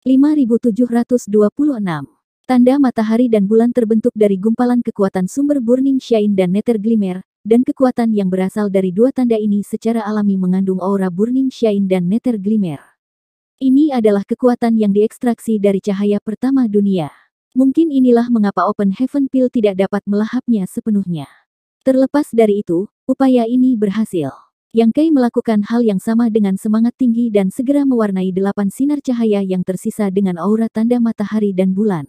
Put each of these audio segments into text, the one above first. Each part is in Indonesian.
5726. Tanda matahari dan bulan terbentuk dari gumpalan kekuatan sumber Burning Shine dan Nether Glimmer, dan kekuatan yang berasal dari dua tanda ini secara alami mengandung aura Burning Shine dan Nether Glimmer. Ini adalah kekuatan yang diekstraksi dari cahaya pertama dunia. Mungkin inilah mengapa Open Heaven Pill tidak dapat melahapnya sepenuhnya. Terlepas dari itu, upaya ini berhasil. Yang Kai melakukan hal yang sama dengan semangat tinggi dan segera mewarnai delapan sinar cahaya yang tersisa dengan aura tanda matahari dan bulan.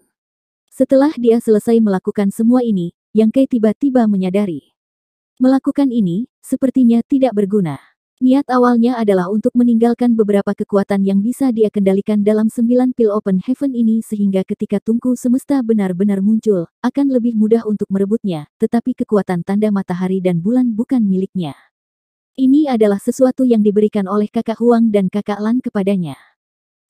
Setelah dia selesai melakukan semua ini, Yang Kai tiba-tiba menyadari. Melakukan ini, sepertinya tidak berguna. Niat awalnya adalah untuk meninggalkan beberapa kekuatan yang bisa dia kendalikan dalam sembilan pil open heaven ini sehingga ketika tungku semesta benar-benar muncul, akan lebih mudah untuk merebutnya, tetapi kekuatan tanda matahari dan bulan bukan miliknya. Ini adalah sesuatu yang diberikan oleh kakak Huang dan kakak Lan kepadanya.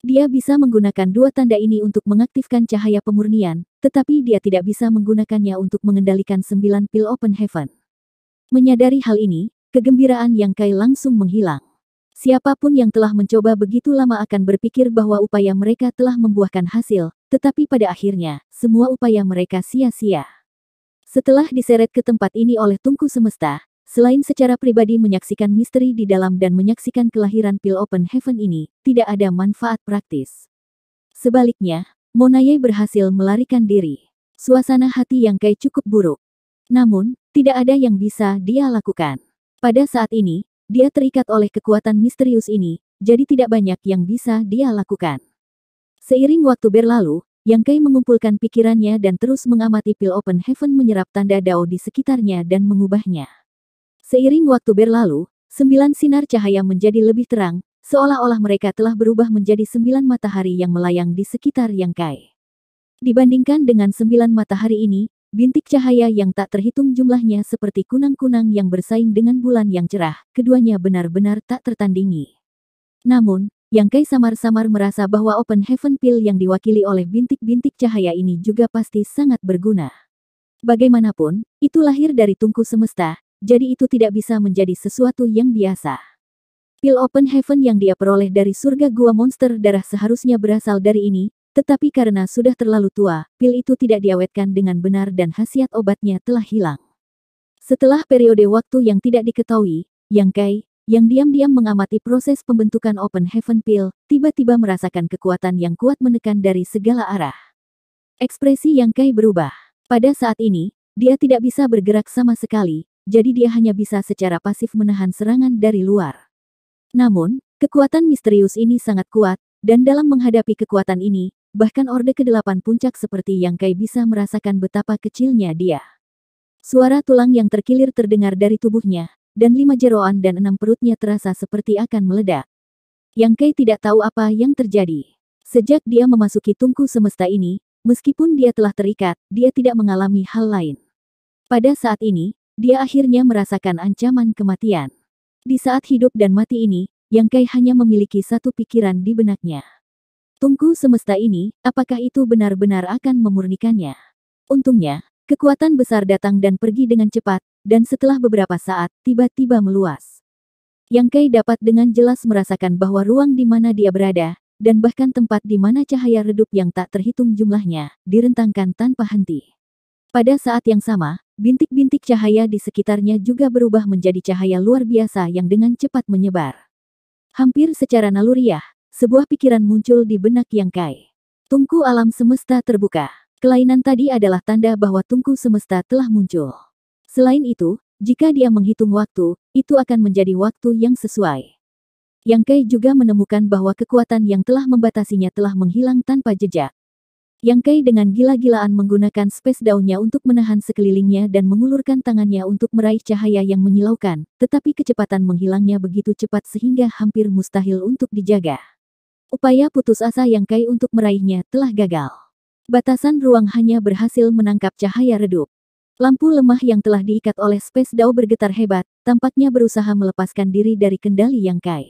Dia bisa menggunakan dua tanda ini untuk mengaktifkan cahaya pemurnian, tetapi dia tidak bisa menggunakannya untuk mengendalikan sembilan pil open heaven. Menyadari hal ini, kegembiraan Yang Kai langsung menghilang. Siapapun yang telah mencoba begitu lama akan berpikir bahwa upaya mereka telah membuahkan hasil, tetapi pada akhirnya, semua upaya mereka sia-sia. Setelah diseret ke tempat ini oleh tungku semesta, Selain secara pribadi menyaksikan misteri di dalam dan menyaksikan kelahiran pil open heaven ini, tidak ada manfaat praktis. Sebaliknya, Monaye berhasil melarikan diri. Suasana hati yang Kai cukup buruk. Namun, tidak ada yang bisa dia lakukan. Pada saat ini, dia terikat oleh kekuatan misterius ini, jadi tidak banyak yang bisa dia lakukan. Seiring waktu berlalu, Yang Kai mengumpulkan pikirannya dan terus mengamati pil open heaven menyerap tanda Dao di sekitarnya dan mengubahnya. Seiring waktu berlalu, sembilan sinar cahaya menjadi lebih terang, seolah-olah mereka telah berubah menjadi sembilan matahari yang melayang di sekitar Yang Kai. Dibandingkan dengan sembilan matahari ini, bintik cahaya yang tak terhitung jumlahnya seperti kunang-kunang yang bersaing dengan bulan yang cerah, keduanya benar-benar tak tertandingi. Namun, Yang Kai samar-samar merasa bahwa Open Heaven Pill yang diwakili oleh bintik-bintik cahaya ini juga pasti sangat berguna. Bagaimanapun, itu lahir dari tungku semesta, jadi itu tidak bisa menjadi sesuatu yang biasa. Pil Open Heaven yang dia peroleh dari surga gua monster darah seharusnya berasal dari ini, tetapi karena sudah terlalu tua, pil itu tidak diawetkan dengan benar dan khasiat obatnya telah hilang. Setelah periode waktu yang tidak diketahui, Yang Kai, yang diam-diam mengamati proses pembentukan Open Heaven Pill, tiba-tiba merasakan kekuatan yang kuat menekan dari segala arah. Ekspresi Yang Kai berubah. Pada saat ini, dia tidak bisa bergerak sama sekali, jadi dia hanya bisa secara pasif menahan serangan dari luar. Namun, kekuatan misterius ini sangat kuat, dan dalam menghadapi kekuatan ini, bahkan Orde ke-8 Puncak seperti yang Kai bisa merasakan betapa kecilnya dia. Suara tulang yang terkilir terdengar dari tubuhnya, dan lima jeroan dan enam perutnya terasa seperti akan meledak. Yang Kai tidak tahu apa yang terjadi. Sejak dia memasuki tungku semesta ini, meskipun dia telah terikat, dia tidak mengalami hal lain. Pada saat ini, dia akhirnya merasakan ancaman kematian. Di saat hidup dan mati ini, Yang Kai hanya memiliki satu pikiran di benaknya. Tungku semesta ini, apakah itu benar-benar akan memurnikannya? Untungnya, kekuatan besar datang dan pergi dengan cepat, dan setelah beberapa saat, tiba-tiba meluas. Yang Kai dapat dengan jelas merasakan bahwa ruang di mana dia berada, dan bahkan tempat di mana cahaya redup yang tak terhitung jumlahnya, direntangkan tanpa henti. Pada saat yang sama, Bintik-bintik cahaya di sekitarnya juga berubah menjadi cahaya luar biasa yang dengan cepat menyebar. Hampir secara naluriah, sebuah pikiran muncul di benak yang kai. Tungku alam semesta terbuka. Kelainan tadi adalah tanda bahwa tungku semesta telah muncul. Selain itu, jika dia menghitung waktu, itu akan menjadi waktu yang sesuai. Yang Kai juga menemukan bahwa kekuatan yang telah membatasinya telah menghilang tanpa jejak. Yang Kai dengan gila-gilaan menggunakan space daunnya untuk menahan sekelilingnya dan mengulurkan tangannya untuk meraih cahaya yang menyilaukan, tetapi kecepatan menghilangnya begitu cepat sehingga hampir mustahil untuk dijaga. Upaya putus asa Yang Kai untuk meraihnya telah gagal. Batasan ruang hanya berhasil menangkap cahaya redup. Lampu lemah yang telah diikat oleh space dao bergetar hebat, tampaknya berusaha melepaskan diri dari kendali Yang Kai.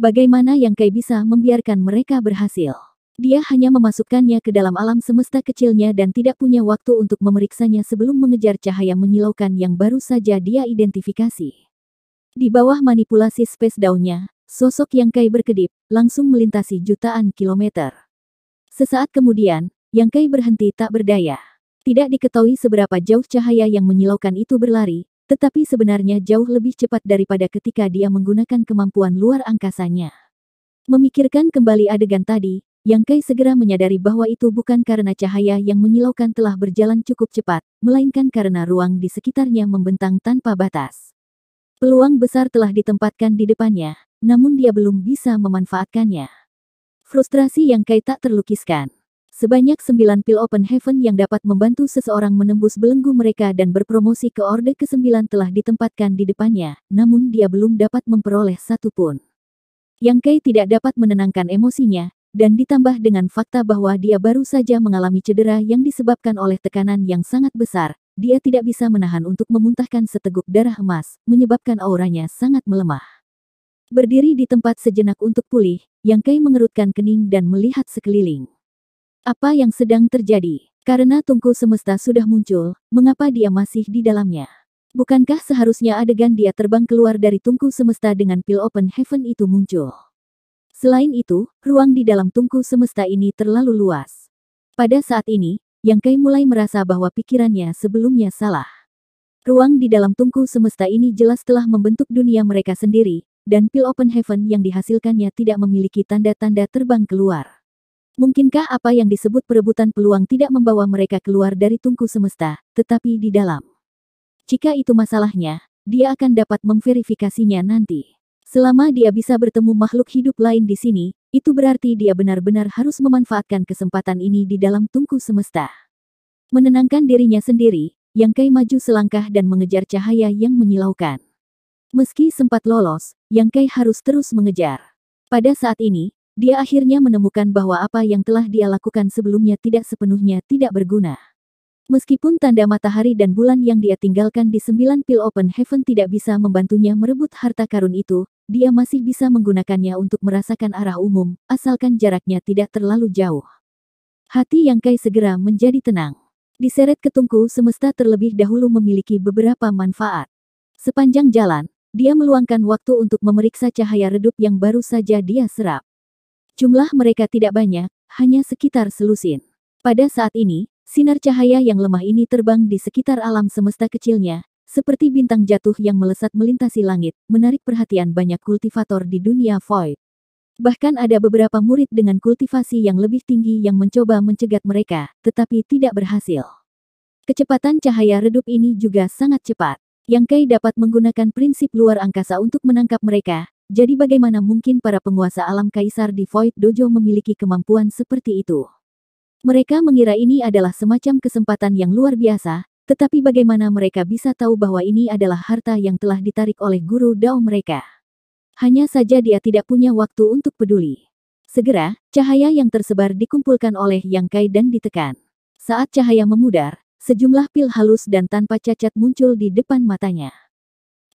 Bagaimana Yang Kai bisa membiarkan mereka berhasil? Dia hanya memasukkannya ke dalam alam semesta kecilnya dan tidak punya waktu untuk memeriksanya sebelum mengejar cahaya menyilaukan yang baru saja dia identifikasi. Di bawah manipulasi space daunnya, sosok yang Kai berkedip, langsung melintasi jutaan kilometer. Sesaat kemudian, yang Kai berhenti tak berdaya. Tidak diketahui seberapa jauh cahaya yang menyilaukan itu berlari, tetapi sebenarnya jauh lebih cepat daripada ketika dia menggunakan kemampuan luar angkasanya. Memikirkan kembali adegan tadi, yang Kai segera menyadari bahwa itu bukan karena cahaya yang menyilaukan telah berjalan cukup cepat, melainkan karena ruang di sekitarnya membentang tanpa batas. Peluang besar telah ditempatkan di depannya, namun dia belum bisa memanfaatkannya. Frustrasi yang Kai tak terlukiskan. Sebanyak sembilan pil open heaven yang dapat membantu seseorang menembus belenggu mereka dan berpromosi ke orde ke-9 telah ditempatkan di depannya, namun dia belum dapat memperoleh satu pun. Yang Kai tidak dapat menenangkan emosinya, dan ditambah dengan fakta bahwa dia baru saja mengalami cedera yang disebabkan oleh tekanan yang sangat besar, dia tidak bisa menahan untuk memuntahkan seteguk darah emas, menyebabkan auranya sangat melemah. Berdiri di tempat sejenak untuk pulih, Yang Kai mengerutkan kening dan melihat sekeliling. Apa yang sedang terjadi? Karena tungku semesta sudah muncul, mengapa dia masih di dalamnya? Bukankah seharusnya adegan dia terbang keluar dari tungku semesta dengan pil open heaven itu muncul? Selain itu, ruang di dalam tungku semesta ini terlalu luas. Pada saat ini, Yang Kai mulai merasa bahwa pikirannya sebelumnya salah. Ruang di dalam tungku semesta ini jelas telah membentuk dunia mereka sendiri, dan pil open heaven yang dihasilkannya tidak memiliki tanda-tanda terbang keluar. Mungkinkah apa yang disebut perebutan peluang tidak membawa mereka keluar dari tungku semesta, tetapi di dalam? Jika itu masalahnya, dia akan dapat memverifikasinya nanti. Selama dia bisa bertemu makhluk hidup lain di sini, itu berarti dia benar-benar harus memanfaatkan kesempatan ini di dalam tungku semesta. Menenangkan dirinya sendiri, Yang Kai maju selangkah dan mengejar cahaya yang menyilaukan. Meski sempat lolos, Yang Kai harus terus mengejar. Pada saat ini, dia akhirnya menemukan bahwa apa yang telah dia lakukan sebelumnya tidak sepenuhnya tidak berguna. Meskipun tanda matahari dan bulan yang dia tinggalkan di sembilan pil open heaven tidak bisa membantunya merebut harta karun itu, dia masih bisa menggunakannya untuk merasakan arah umum, asalkan jaraknya tidak terlalu jauh. Hati Yang Kai segera menjadi tenang. Diseret ke tungku semesta terlebih dahulu memiliki beberapa manfaat. Sepanjang jalan, dia meluangkan waktu untuk memeriksa cahaya redup yang baru saja dia serap. Jumlah mereka tidak banyak, hanya sekitar selusin. Pada saat ini, sinar cahaya yang lemah ini terbang di sekitar alam semesta kecilnya, seperti bintang jatuh yang melesat melintasi langit, menarik perhatian banyak kultivator di dunia void. Bahkan ada beberapa murid dengan kultivasi yang lebih tinggi yang mencoba mencegat mereka, tetapi tidak berhasil. Kecepatan cahaya redup ini juga sangat cepat. Yang Kai dapat menggunakan prinsip luar angkasa untuk menangkap mereka, jadi bagaimana mungkin para penguasa alam kaisar di Void Dojo memiliki kemampuan seperti itu? Mereka mengira ini adalah semacam kesempatan yang luar biasa, tetapi bagaimana mereka bisa tahu bahwa ini adalah harta yang telah ditarik oleh guru Dao mereka? Hanya saja dia tidak punya waktu untuk peduli. Segera, cahaya yang tersebar dikumpulkan oleh Yang Kai dan ditekan. Saat cahaya memudar, sejumlah pil halus dan tanpa cacat muncul di depan matanya.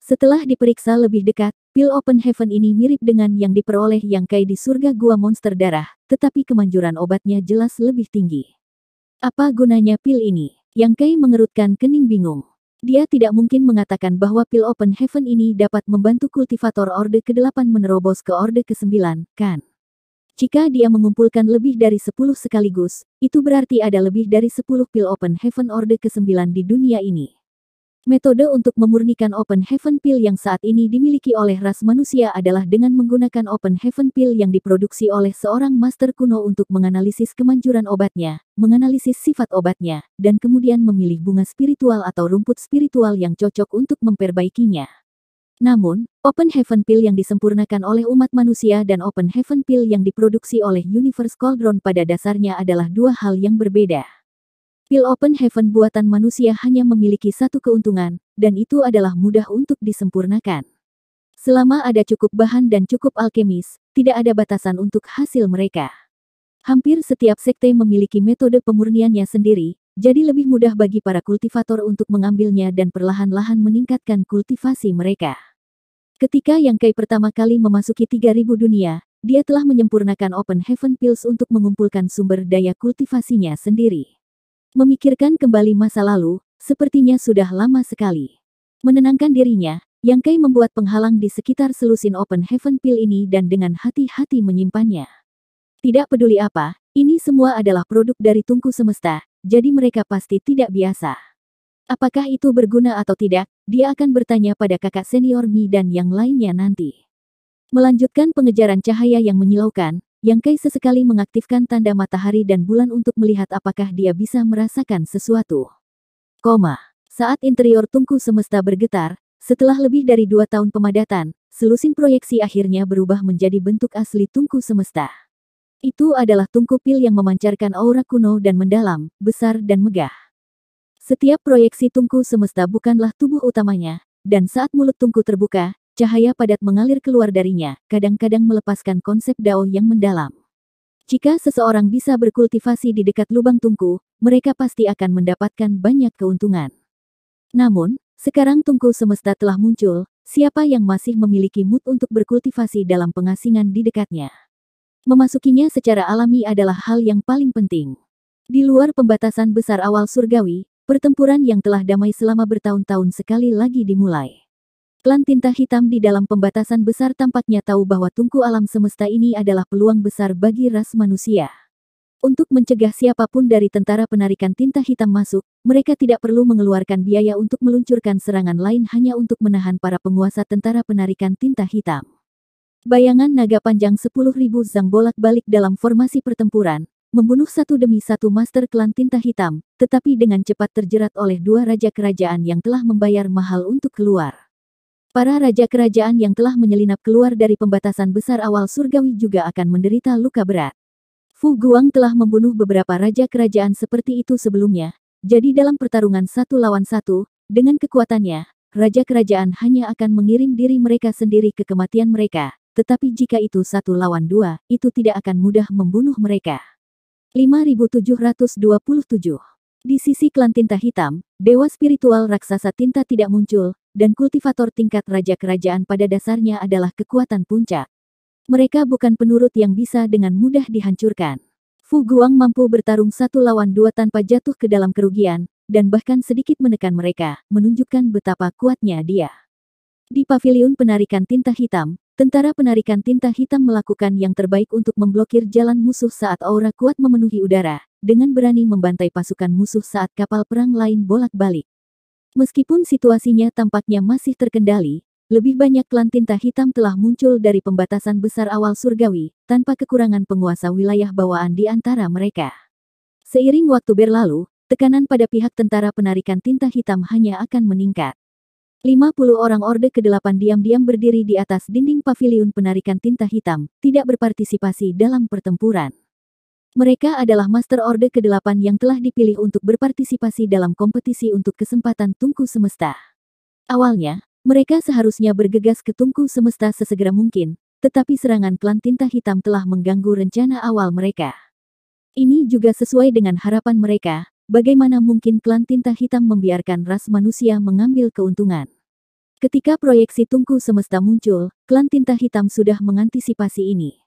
Setelah diperiksa lebih dekat, pil Open Heaven ini mirip dengan yang diperoleh Yang Kai di surga gua monster darah, tetapi kemanjuran obatnya jelas lebih tinggi. Apa gunanya pil ini? Yang Kai mengerutkan kening bingung. Dia tidak mungkin mengatakan bahwa pil open heaven ini dapat membantu kultivator Orde ke-8 menerobos ke Orde ke-9, kan? Jika dia mengumpulkan lebih dari 10 sekaligus, itu berarti ada lebih dari 10 pil open heaven Orde ke-9 di dunia ini. Metode untuk memurnikan Open Heaven Pill yang saat ini dimiliki oleh ras manusia adalah dengan menggunakan Open Heaven Pill yang diproduksi oleh seorang master kuno untuk menganalisis kemanjuran obatnya, menganalisis sifat obatnya, dan kemudian memilih bunga spiritual atau rumput spiritual yang cocok untuk memperbaikinya. Namun, Open Heaven Pill yang disempurnakan oleh umat manusia dan Open Heaven Pill yang diproduksi oleh Universe Cauldron pada dasarnya adalah dua hal yang berbeda. Pil Open Heaven buatan manusia hanya memiliki satu keuntungan, dan itu adalah mudah untuk disempurnakan. Selama ada cukup bahan dan cukup alkemis, tidak ada batasan untuk hasil mereka. Hampir setiap sekte memiliki metode pemurniannya sendiri, jadi lebih mudah bagi para kultivator untuk mengambilnya dan perlahan-lahan meningkatkan kultivasi mereka. Ketika Yang Kai pertama kali memasuki 3000 dunia, dia telah menyempurnakan Open Heaven Pills untuk mengumpulkan sumber daya kultivasinya sendiri. Memikirkan kembali masa lalu, sepertinya sudah lama sekali. Menenangkan dirinya, Yang Kai membuat penghalang di sekitar selusin Open Heaven Pill ini dan dengan hati-hati menyimpannya. Tidak peduli apa, ini semua adalah produk dari tungku semesta, jadi mereka pasti tidak biasa. Apakah itu berguna atau tidak, dia akan bertanya pada kakak senior Mi dan yang lainnya nanti. Melanjutkan pengejaran cahaya yang menyilaukan, yang Kai sesekali mengaktifkan tanda matahari dan bulan untuk melihat apakah dia bisa merasakan sesuatu. Koma. Saat interior tungku semesta bergetar, setelah lebih dari dua tahun pemadatan, selusin proyeksi akhirnya berubah menjadi bentuk asli tungku semesta. Itu adalah tungku pil yang memancarkan aura kuno dan mendalam, besar dan megah. Setiap proyeksi tungku semesta bukanlah tubuh utamanya, dan saat mulut tungku terbuka, Cahaya padat mengalir keluar darinya, kadang-kadang melepaskan konsep dao yang mendalam. Jika seseorang bisa berkultivasi di dekat lubang tungku, mereka pasti akan mendapatkan banyak keuntungan. Namun, sekarang tungku semesta telah muncul, siapa yang masih memiliki mood untuk berkultivasi dalam pengasingan di dekatnya. Memasukinya secara alami adalah hal yang paling penting. Di luar pembatasan besar awal surgawi, pertempuran yang telah damai selama bertahun-tahun sekali lagi dimulai. Klan Tinta Hitam di dalam pembatasan besar tampaknya tahu bahwa tungku alam semesta ini adalah peluang besar bagi ras manusia. Untuk mencegah siapapun dari tentara penarikan tinta hitam masuk, mereka tidak perlu mengeluarkan biaya untuk meluncurkan serangan lain hanya untuk menahan para penguasa tentara penarikan tinta hitam. Bayangan naga panjang 10.000 zang bolak-balik dalam formasi pertempuran, membunuh satu demi satu master klan tinta hitam, tetapi dengan cepat terjerat oleh dua raja kerajaan yang telah membayar mahal untuk keluar. Para raja kerajaan yang telah menyelinap keluar dari pembatasan besar awal surgawi juga akan menderita luka berat. Fu Guang telah membunuh beberapa raja kerajaan seperti itu sebelumnya, jadi dalam pertarungan satu lawan satu, dengan kekuatannya, raja kerajaan hanya akan mengirim diri mereka sendiri ke kematian mereka, tetapi jika itu satu lawan dua, itu tidak akan mudah membunuh mereka. 5727 Di sisi klan tinta hitam, dewa spiritual raksasa tinta tidak muncul, dan kultivator tingkat raja kerajaan pada dasarnya adalah kekuatan puncak. Mereka bukan penurut yang bisa dengan mudah dihancurkan. Fu Guang mampu bertarung satu lawan dua tanpa jatuh ke dalam kerugian, dan bahkan sedikit menekan mereka, menunjukkan betapa kuatnya dia. Di pavilion penarikan tinta hitam, tentara penarikan tinta hitam melakukan yang terbaik untuk memblokir jalan musuh saat aura kuat memenuhi udara, dengan berani membantai pasukan musuh saat kapal perang lain bolak-balik. Meskipun situasinya tampaknya masih terkendali, lebih banyak klan tinta hitam telah muncul dari pembatasan besar awal surgawi, tanpa kekurangan penguasa wilayah bawaan di antara mereka. Seiring waktu berlalu, tekanan pada pihak tentara penarikan tinta hitam hanya akan meningkat. 50 orang Orde ke-8 diam-diam berdiri di atas dinding paviliun penarikan tinta hitam, tidak berpartisipasi dalam pertempuran. Mereka adalah Master Order ke-8 yang telah dipilih untuk berpartisipasi dalam kompetisi untuk kesempatan Tungku Semesta. Awalnya, mereka seharusnya bergegas ke Tungku Semesta sesegera mungkin, tetapi serangan klan tinta hitam telah mengganggu rencana awal mereka. Ini juga sesuai dengan harapan mereka, bagaimana mungkin klan tinta hitam membiarkan ras manusia mengambil keuntungan. Ketika proyeksi Tungku Semesta muncul, klan tinta hitam sudah mengantisipasi ini.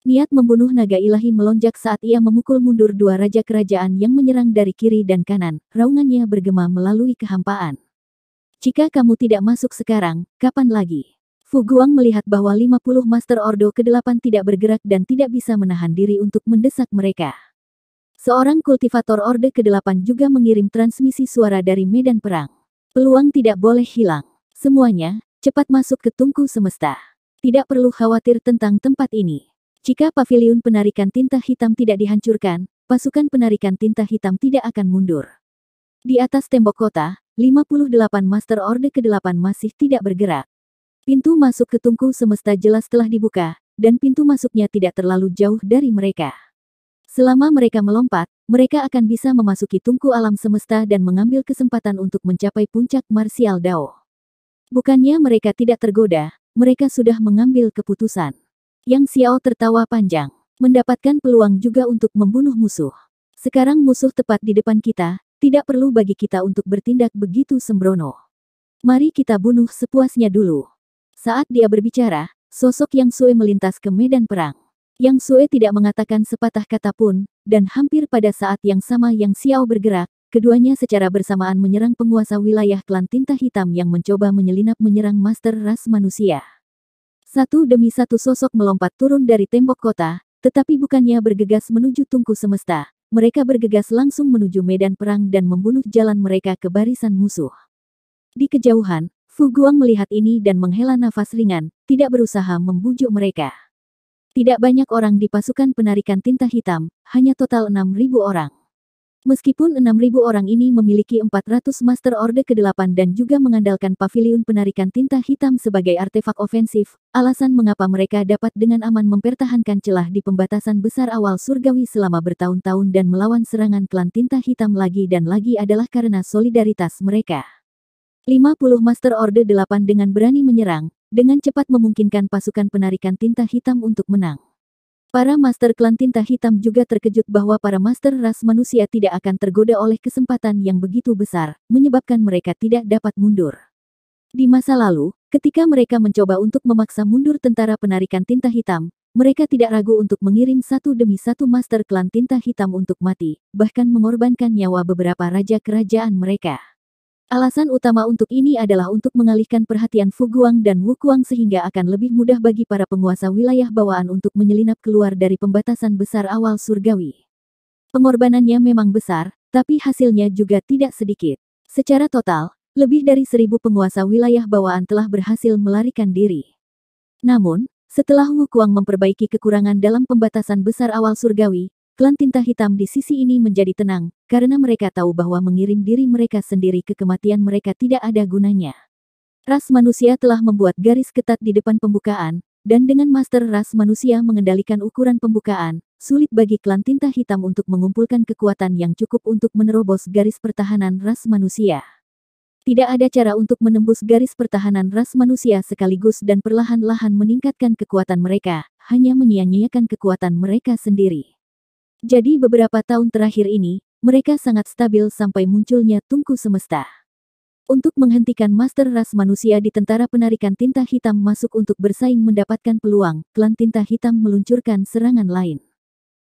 Niat membunuh naga ilahi melonjak saat ia memukul mundur dua raja kerajaan yang menyerang dari kiri dan kanan. Raungannya bergema melalui kehampaan. Jika kamu tidak masuk sekarang, kapan lagi? Fu Guang melihat bahwa 50 Master Ordo ke-8 tidak bergerak dan tidak bisa menahan diri untuk mendesak mereka. Seorang kultivator Orde ke-8 juga mengirim transmisi suara dari medan perang. Peluang tidak boleh hilang. Semuanya, cepat masuk ke tungku semesta. Tidak perlu khawatir tentang tempat ini. Jika paviliun penarikan tinta hitam tidak dihancurkan, pasukan penarikan tinta hitam tidak akan mundur. Di atas tembok kota, 58 Master Orde ke-8 masih tidak bergerak. Pintu masuk ke tungku semesta jelas telah dibuka, dan pintu masuknya tidak terlalu jauh dari mereka. Selama mereka melompat, mereka akan bisa memasuki tungku alam semesta dan mengambil kesempatan untuk mencapai puncak Martial Dao. Bukannya mereka tidak tergoda, mereka sudah mengambil keputusan. Yang Xiao tertawa panjang, mendapatkan peluang juga untuk membunuh musuh. Sekarang musuh tepat di depan kita, tidak perlu bagi kita untuk bertindak begitu sembrono. Mari kita bunuh sepuasnya dulu. Saat dia berbicara, sosok Yang Sue melintas ke medan perang. Yang Sue tidak mengatakan sepatah kata pun, dan hampir pada saat yang sama Yang Xiao bergerak, keduanya secara bersamaan menyerang penguasa wilayah klan tinta hitam yang mencoba menyelinap menyerang Master Ras manusia. Satu demi satu sosok melompat turun dari tembok kota, tetapi bukannya bergegas menuju tungku semesta. Mereka bergegas langsung menuju medan perang dan membunuh jalan mereka ke barisan musuh. Di kejauhan, Fu Guang melihat ini dan menghela nafas ringan, tidak berusaha membujuk mereka. Tidak banyak orang di pasukan penarikan tinta hitam, hanya total 6.000 orang. Meskipun 6.000 orang ini memiliki 400 Master Order ke-8 dan juga mengandalkan pavilion penarikan tinta hitam sebagai artefak ofensif, alasan mengapa mereka dapat dengan aman mempertahankan celah di pembatasan besar awal surgawi selama bertahun-tahun dan melawan serangan klan tinta hitam lagi dan lagi adalah karena solidaritas mereka. 50 Master Order 8 dengan berani menyerang, dengan cepat memungkinkan pasukan penarikan tinta hitam untuk menang. Para Master Klan Tinta Hitam juga terkejut bahwa para Master Ras manusia tidak akan tergoda oleh kesempatan yang begitu besar, menyebabkan mereka tidak dapat mundur. Di masa lalu, ketika mereka mencoba untuk memaksa mundur tentara penarikan tinta hitam, mereka tidak ragu untuk mengirim satu demi satu Master Klan Tinta Hitam untuk mati, bahkan mengorbankan nyawa beberapa raja kerajaan mereka. Alasan utama untuk ini adalah untuk mengalihkan perhatian Fu Guang dan Wukuang sehingga akan lebih mudah bagi para penguasa wilayah bawaan untuk menyelinap keluar dari pembatasan besar awal surgawi. Pengorbanannya memang besar, tapi hasilnya juga tidak sedikit. Secara total, lebih dari seribu penguasa wilayah bawaan telah berhasil melarikan diri. Namun, setelah Wukuang memperbaiki kekurangan dalam pembatasan besar awal surgawi, Klan tinta hitam di sisi ini menjadi tenang, karena mereka tahu bahwa mengirim diri mereka sendiri ke kematian mereka tidak ada gunanya. Ras manusia telah membuat garis ketat di depan pembukaan, dan dengan master ras manusia mengendalikan ukuran pembukaan, sulit bagi klan tinta hitam untuk mengumpulkan kekuatan yang cukup untuk menerobos garis pertahanan ras manusia. Tidak ada cara untuk menembus garis pertahanan ras manusia sekaligus dan perlahan-lahan meningkatkan kekuatan mereka, hanya menyia-nyiakan kekuatan mereka sendiri. Jadi beberapa tahun terakhir ini, mereka sangat stabil sampai munculnya tungku semesta. Untuk menghentikan master ras manusia di tentara penarikan tinta hitam masuk untuk bersaing mendapatkan peluang, klan tinta hitam meluncurkan serangan lain.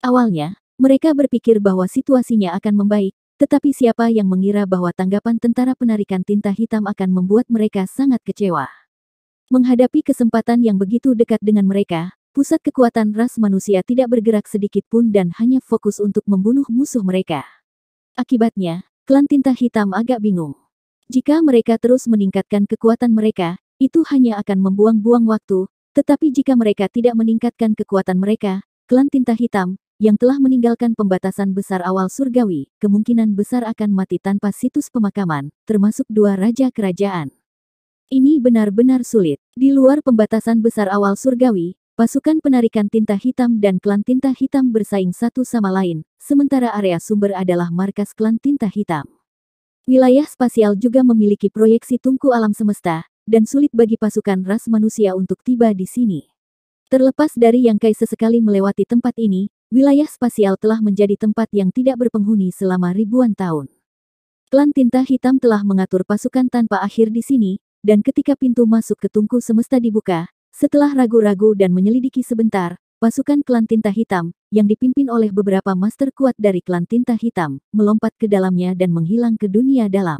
Awalnya, mereka berpikir bahwa situasinya akan membaik, tetapi siapa yang mengira bahwa tanggapan tentara penarikan tinta hitam akan membuat mereka sangat kecewa. Menghadapi kesempatan yang begitu dekat dengan mereka, Pusat kekuatan ras manusia tidak bergerak sedikit pun dan hanya fokus untuk membunuh musuh mereka. Akibatnya, klan tinta hitam agak bingung. Jika mereka terus meningkatkan kekuatan mereka, itu hanya akan membuang-buang waktu, tetapi jika mereka tidak meningkatkan kekuatan mereka, klan tinta hitam, yang telah meninggalkan pembatasan besar awal surgawi, kemungkinan besar akan mati tanpa situs pemakaman, termasuk dua raja kerajaan. Ini benar-benar sulit. Di luar pembatasan besar awal surgawi, Pasukan penarikan tinta hitam dan klan tinta hitam bersaing satu sama lain, sementara area sumber adalah markas klan tinta hitam. Wilayah spasial juga memiliki proyeksi tungku alam semesta, dan sulit bagi pasukan ras manusia untuk tiba di sini. Terlepas dari yang Kai sesekali melewati tempat ini, wilayah spasial telah menjadi tempat yang tidak berpenghuni selama ribuan tahun. Klan Tinta Hitam telah mengatur pasukan tanpa akhir di sini, dan ketika pintu masuk ke tungku semesta dibuka, setelah ragu-ragu dan menyelidiki sebentar, pasukan klan tinta hitam, yang dipimpin oleh beberapa master kuat dari klan tinta hitam, melompat ke dalamnya dan menghilang ke dunia dalam.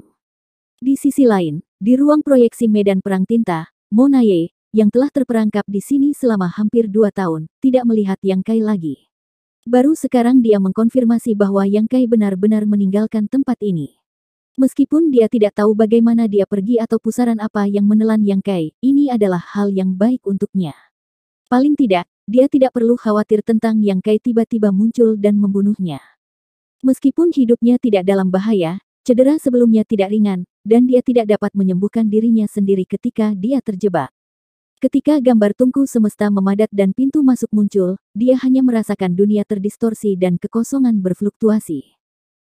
Di sisi lain, di ruang proyeksi medan perang tinta, Monaye, yang telah terperangkap di sini selama hampir dua tahun, tidak melihat Yang Kai lagi. Baru sekarang dia mengkonfirmasi bahwa Yang Kai benar-benar meninggalkan tempat ini. Meskipun dia tidak tahu bagaimana dia pergi atau pusaran apa yang menelan Yang Kai, ini adalah hal yang baik untuknya. Paling tidak, dia tidak perlu khawatir tentang Yang Kai tiba-tiba muncul dan membunuhnya. Meskipun hidupnya tidak dalam bahaya, cedera sebelumnya tidak ringan, dan dia tidak dapat menyembuhkan dirinya sendiri ketika dia terjebak. Ketika gambar tungku semesta memadat dan pintu masuk muncul, dia hanya merasakan dunia terdistorsi dan kekosongan berfluktuasi.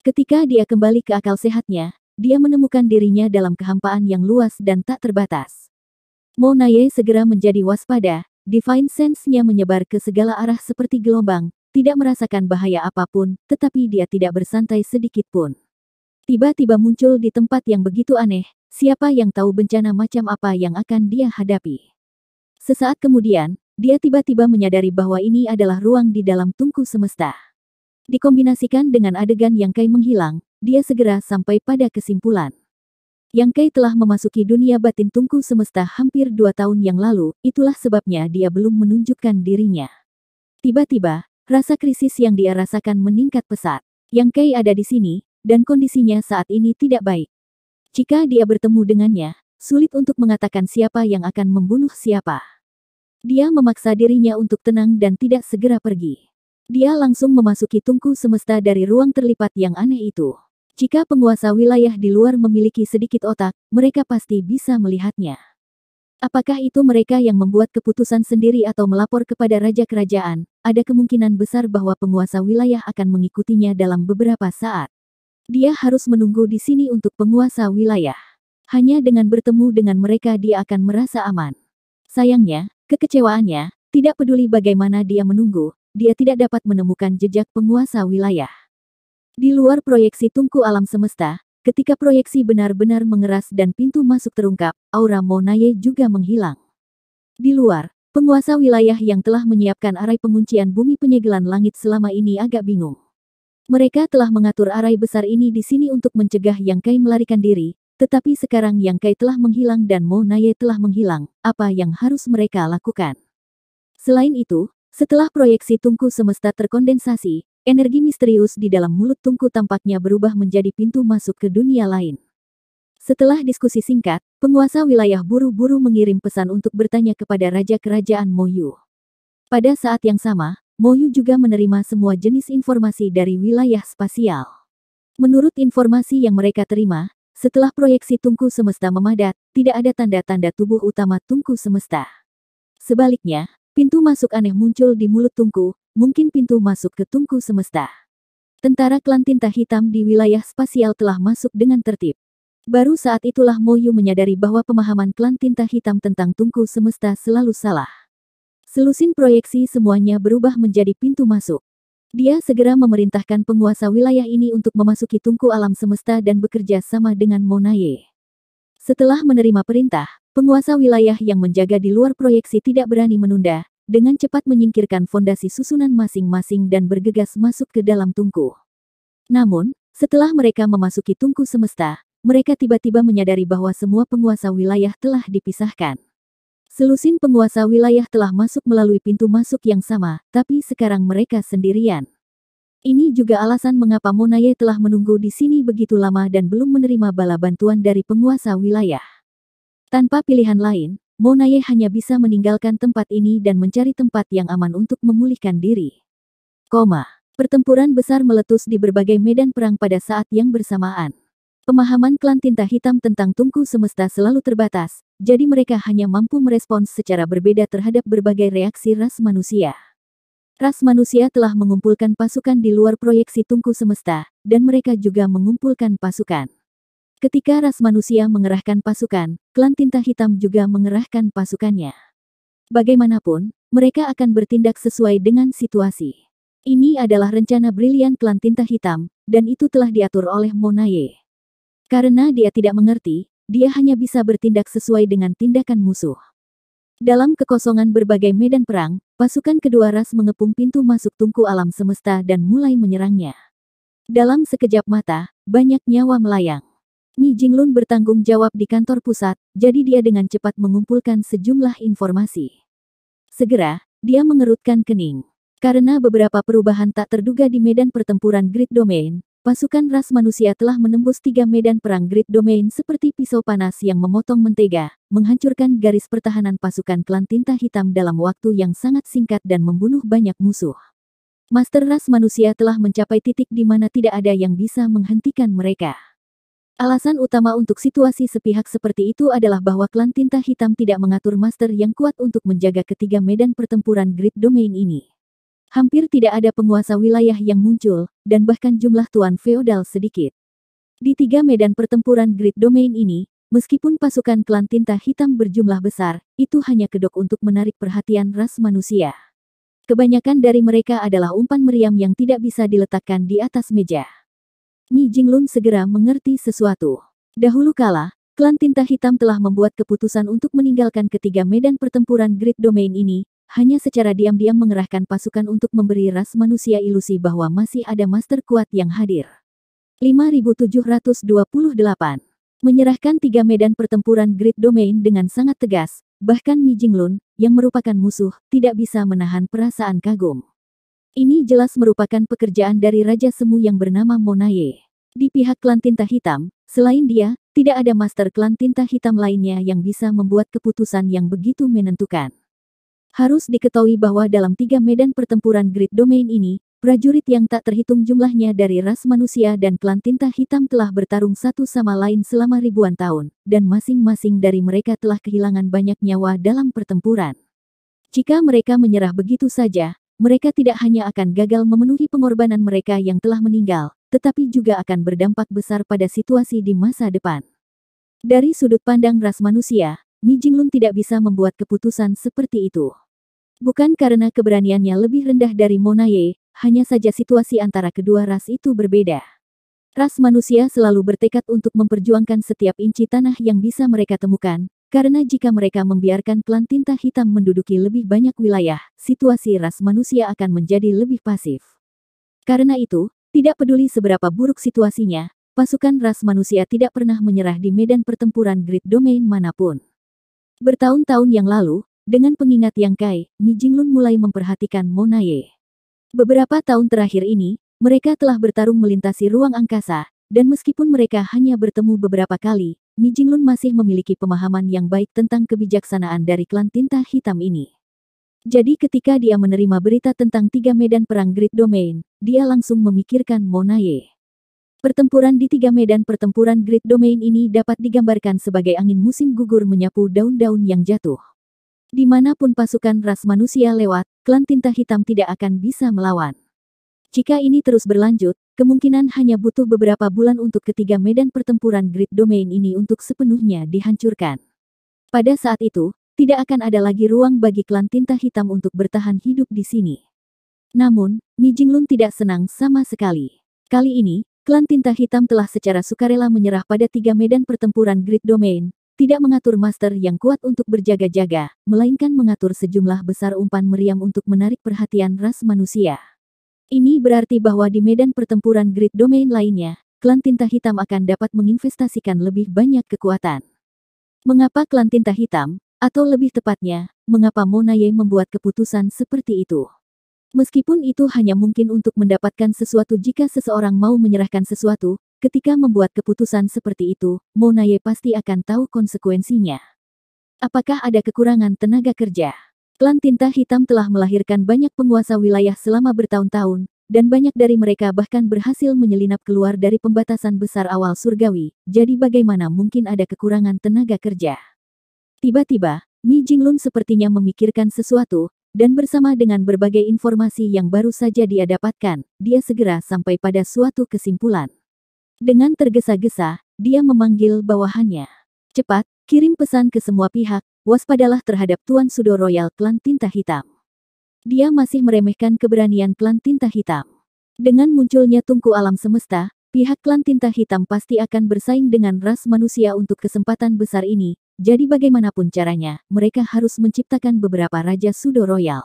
Ketika dia kembali ke akal sehatnya, dia menemukan dirinya dalam kehampaan yang luas dan tak terbatas. Monaye segera menjadi waspada, divine sense-nya menyebar ke segala arah seperti gelombang, tidak merasakan bahaya apapun, tetapi dia tidak bersantai sedikit pun. Tiba-tiba muncul di tempat yang begitu aneh, siapa yang tahu bencana macam apa yang akan dia hadapi. Sesaat kemudian, dia tiba-tiba menyadari bahwa ini adalah ruang di dalam tungku semesta. Dikombinasikan dengan adegan yang Kai menghilang, dia segera sampai pada kesimpulan. Yang Kai telah memasuki dunia batin tungku semesta hampir dua tahun yang lalu, itulah sebabnya dia belum menunjukkan dirinya. Tiba-tiba, rasa krisis yang dia rasakan meningkat pesat. Yang Kai ada di sini, dan kondisinya saat ini tidak baik. Jika dia bertemu dengannya, sulit untuk mengatakan siapa yang akan membunuh siapa. Dia memaksa dirinya untuk tenang dan tidak segera pergi. Dia langsung memasuki tungku semesta dari ruang terlipat yang aneh itu. Jika penguasa wilayah di luar memiliki sedikit otak, mereka pasti bisa melihatnya. Apakah itu mereka yang membuat keputusan sendiri atau melapor kepada raja kerajaan? Ada kemungkinan besar bahwa penguasa wilayah akan mengikutinya dalam beberapa saat. Dia harus menunggu di sini untuk penguasa wilayah. Hanya dengan bertemu dengan mereka dia akan merasa aman. Sayangnya, kekecewaannya, tidak peduli bagaimana dia menunggu, dia tidak dapat menemukan jejak penguasa wilayah. Di luar proyeksi tungku alam semesta, ketika proyeksi benar-benar mengeras dan pintu masuk terungkap, aura Monaye juga menghilang. Di luar, penguasa wilayah yang telah menyiapkan arai penguncian bumi penyegelan langit selama ini agak bingung. Mereka telah mengatur arai besar ini di sini untuk mencegah Yang Kai melarikan diri, tetapi sekarang Yang Kai telah menghilang dan Monaye telah menghilang, apa yang harus mereka lakukan? Selain itu, setelah proyeksi tungku semesta terkondensasi, energi misterius di dalam mulut tungku tampaknya berubah menjadi pintu masuk ke dunia lain. Setelah diskusi singkat, penguasa wilayah buru-buru mengirim pesan untuk bertanya kepada Raja Kerajaan Moyu. Pada saat yang sama, Moyu juga menerima semua jenis informasi dari wilayah spasial. Menurut informasi yang mereka terima, setelah proyeksi tungku semesta memadat, tidak ada tanda-tanda tubuh utama tungku semesta. Sebaliknya, Pintu masuk aneh muncul di mulut tungku, mungkin pintu masuk ke tungku semesta. Tentara klan tinta hitam di wilayah spasial telah masuk dengan tertib. Baru saat itulah Moyu menyadari bahwa pemahaman klan tinta hitam tentang tungku semesta selalu salah. Selusin proyeksi semuanya berubah menjadi pintu masuk. Dia segera memerintahkan penguasa wilayah ini untuk memasuki tungku alam semesta dan bekerja sama dengan Monaye. Setelah menerima perintah, penguasa wilayah yang menjaga di luar proyeksi tidak berani menunda, dengan cepat menyingkirkan fondasi susunan masing-masing dan bergegas masuk ke dalam tungku. Namun, setelah mereka memasuki tungku semesta, mereka tiba-tiba menyadari bahwa semua penguasa wilayah telah dipisahkan. Selusin penguasa wilayah telah masuk melalui pintu masuk yang sama, tapi sekarang mereka sendirian. Ini juga alasan mengapa Monaye telah menunggu di sini begitu lama dan belum menerima bala bantuan dari penguasa wilayah. Tanpa pilihan lain, Monaye hanya bisa meninggalkan tempat ini dan mencari tempat yang aman untuk memulihkan diri. Koma. Pertempuran besar meletus di berbagai medan perang pada saat yang bersamaan. Pemahaman klan tinta hitam tentang tungku semesta selalu terbatas, jadi mereka hanya mampu merespons secara berbeda terhadap berbagai reaksi ras manusia. Ras manusia telah mengumpulkan pasukan di luar proyeksi tungku semesta, dan mereka juga mengumpulkan pasukan. Ketika ras manusia mengerahkan pasukan, klan tinta hitam juga mengerahkan pasukannya. Bagaimanapun, mereka akan bertindak sesuai dengan situasi. Ini adalah rencana brilian klan tinta hitam, dan itu telah diatur oleh Monaye. Karena dia tidak mengerti, dia hanya bisa bertindak sesuai dengan tindakan musuh. Dalam kekosongan berbagai medan perang, pasukan kedua ras mengepung pintu masuk tungku alam semesta dan mulai menyerangnya. Dalam sekejap mata, banyak nyawa melayang. Mi Jinglun bertanggung jawab di kantor pusat, jadi dia dengan cepat mengumpulkan sejumlah informasi. Segera, dia mengerutkan kening. Karena beberapa perubahan tak terduga di medan pertempuran Great Domain, pasukan ras manusia telah menembus tiga medan perang Great Domain seperti pisau panas yang memotong mentega, menghancurkan garis pertahanan pasukan klan tinta hitam dalam waktu yang sangat singkat dan membunuh banyak musuh. Master ras manusia telah mencapai titik di mana tidak ada yang bisa menghentikan mereka. Alasan utama untuk situasi sepihak seperti itu adalah bahwa klan tinta hitam tidak mengatur master yang kuat untuk menjaga ketiga medan pertempuran Grid Domain ini. Hampir tidak ada penguasa wilayah yang muncul, dan bahkan jumlah tuan feodal sedikit. Di tiga medan pertempuran Grid Domain ini, meskipun pasukan klan tinta hitam berjumlah besar, itu hanya kedok untuk menarik perhatian ras manusia. Kebanyakan dari mereka adalah umpan meriam yang tidak bisa diletakkan di atas meja. Nyi Jinglun segera mengerti sesuatu. Dahulu kala, klan Tinta Hitam telah membuat keputusan untuk meninggalkan ketiga medan pertempuran Grid Domain ini, hanya secara diam-diam mengerahkan pasukan untuk memberi ras manusia ilusi bahwa masih ada master kuat yang hadir. 5728 Menyerahkan tiga medan pertempuran Grid Domain dengan sangat tegas, bahkan Mi Jinglun, yang merupakan musuh, tidak bisa menahan perasaan kagum. Ini jelas merupakan pekerjaan dari Raja Semu yang bernama Monaye. Di pihak klan tinta hitam, selain dia, tidak ada master klan tinta hitam lainnya yang bisa membuat keputusan yang begitu menentukan. Harus diketahui bahwa dalam tiga medan pertempuran Great Domain ini, prajurit yang tak terhitung jumlahnya dari ras manusia dan klan tinta hitam telah bertarung satu sama lain selama ribuan tahun, dan masing-masing dari mereka telah kehilangan banyak nyawa dalam pertempuran. Jika mereka menyerah begitu saja, mereka tidak hanya akan gagal memenuhi pengorbanan mereka yang telah meninggal, tetapi juga akan berdampak besar pada situasi di masa depan. Dari sudut pandang ras manusia, Mi Jinglun tidak bisa membuat keputusan seperti itu. Bukan karena keberaniannya lebih rendah dari Monaye, hanya saja situasi antara kedua ras itu berbeda. Ras manusia selalu bertekad untuk memperjuangkan setiap inci tanah yang bisa mereka temukan, karena jika mereka membiarkan klan tinta hitam menduduki lebih banyak wilayah, situasi ras manusia akan menjadi lebih pasif. Karena itu, tidak peduli seberapa buruk situasinya, pasukan ras manusia tidak pernah menyerah di medan pertempuran grid domain manapun. Bertahun-tahun yang lalu, dengan pengingat yang kai, Mi Jinglun mulai memperhatikan Monaye. Beberapa tahun terakhir ini, mereka telah bertarung melintasi ruang angkasa, dan meskipun mereka hanya bertemu beberapa kali, Mi Jinglun masih memiliki pemahaman yang baik tentang kebijaksanaan dari klan tinta hitam ini. Jadi ketika dia menerima berita tentang tiga medan perang Great Domain, dia langsung memikirkan Monaye. Pertempuran di tiga medan pertempuran Great Domain ini dapat digambarkan sebagai angin musim gugur menyapu daun-daun yang jatuh. Dimanapun pasukan ras manusia lewat, klan tinta hitam tidak akan bisa melawan. Jika ini terus berlanjut, kemungkinan hanya butuh beberapa bulan untuk ketiga medan pertempuran grid domain ini untuk sepenuhnya dihancurkan. Pada saat itu, tidak akan ada lagi ruang bagi klan tinta hitam untuk bertahan hidup di sini. Namun, Mi Jinglun tidak senang sama sekali. Kali ini, klan tinta hitam telah secara sukarela menyerah pada tiga medan pertempuran grid domain, tidak mengatur master yang kuat untuk berjaga-jaga, melainkan mengatur sejumlah besar umpan meriam untuk menarik perhatian ras manusia. Ini berarti bahwa di medan pertempuran grid domain lainnya, klan tinta hitam akan dapat menginvestasikan lebih banyak kekuatan. Mengapa klan tinta hitam, atau lebih tepatnya, mengapa Monaye membuat keputusan seperti itu? Meskipun itu hanya mungkin untuk mendapatkan sesuatu jika seseorang mau menyerahkan sesuatu, ketika membuat keputusan seperti itu, Monaye pasti akan tahu konsekuensinya. Apakah ada kekurangan tenaga kerja? Klan Tinta Hitam telah melahirkan banyak penguasa wilayah selama bertahun-tahun, dan banyak dari mereka bahkan berhasil menyelinap keluar dari pembatasan besar awal surgawi, jadi bagaimana mungkin ada kekurangan tenaga kerja. Tiba-tiba, Mi Jinglun sepertinya memikirkan sesuatu, dan bersama dengan berbagai informasi yang baru saja dia dapatkan, dia segera sampai pada suatu kesimpulan. Dengan tergesa-gesa, dia memanggil bawahannya. Cepat, kirim pesan ke semua pihak, waspadalah terhadap Tuan Sudo Royal Klan Tinta Hitam. Dia masih meremehkan keberanian Klan Tinta Hitam. Dengan munculnya tungku alam semesta, pihak Klan Tinta Hitam pasti akan bersaing dengan ras manusia untuk kesempatan besar ini, jadi bagaimanapun caranya, mereka harus menciptakan beberapa Raja Sudo Royal.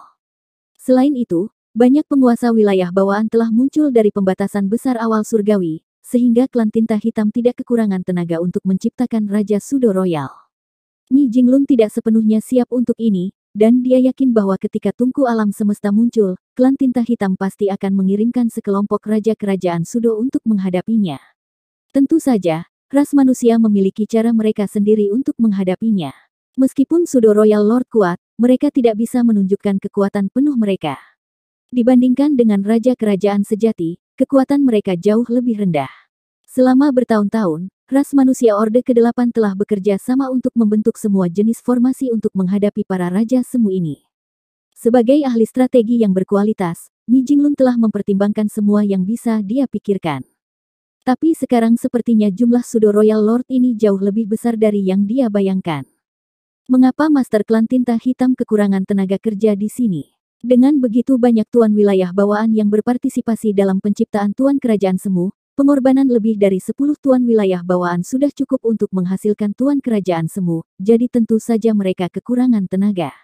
Selain itu, banyak penguasa wilayah bawaan telah muncul dari pembatasan besar awal surgawi, sehingga klan tinta hitam tidak kekurangan tenaga untuk menciptakan Raja Sudo Royal. Mi Jinglun tidak sepenuhnya siap untuk ini, dan dia yakin bahwa ketika tungku alam semesta muncul, klan tinta hitam pasti akan mengirimkan sekelompok raja kerajaan Sudo untuk menghadapinya. Tentu saja, ras manusia memiliki cara mereka sendiri untuk menghadapinya. Meskipun Sudo Royal Lord kuat, mereka tidak bisa menunjukkan kekuatan penuh mereka. Dibandingkan dengan raja kerajaan sejati, kekuatan mereka jauh lebih rendah. Selama bertahun-tahun, ras manusia Orde ke-8 telah bekerja sama untuk membentuk semua jenis formasi untuk menghadapi para raja semu ini. Sebagai ahli strategi yang berkualitas, Mi Jinglun telah mempertimbangkan semua yang bisa dia pikirkan. Tapi sekarang sepertinya jumlah sudo Royal Lord ini jauh lebih besar dari yang dia bayangkan. Mengapa Master Klan Tinta Hitam kekurangan tenaga kerja di sini? Dengan begitu banyak tuan wilayah bawaan yang berpartisipasi dalam penciptaan tuan kerajaan semu, Pengorbanan lebih dari 10 tuan wilayah bawaan sudah cukup untuk menghasilkan tuan kerajaan semu, jadi tentu saja mereka kekurangan tenaga.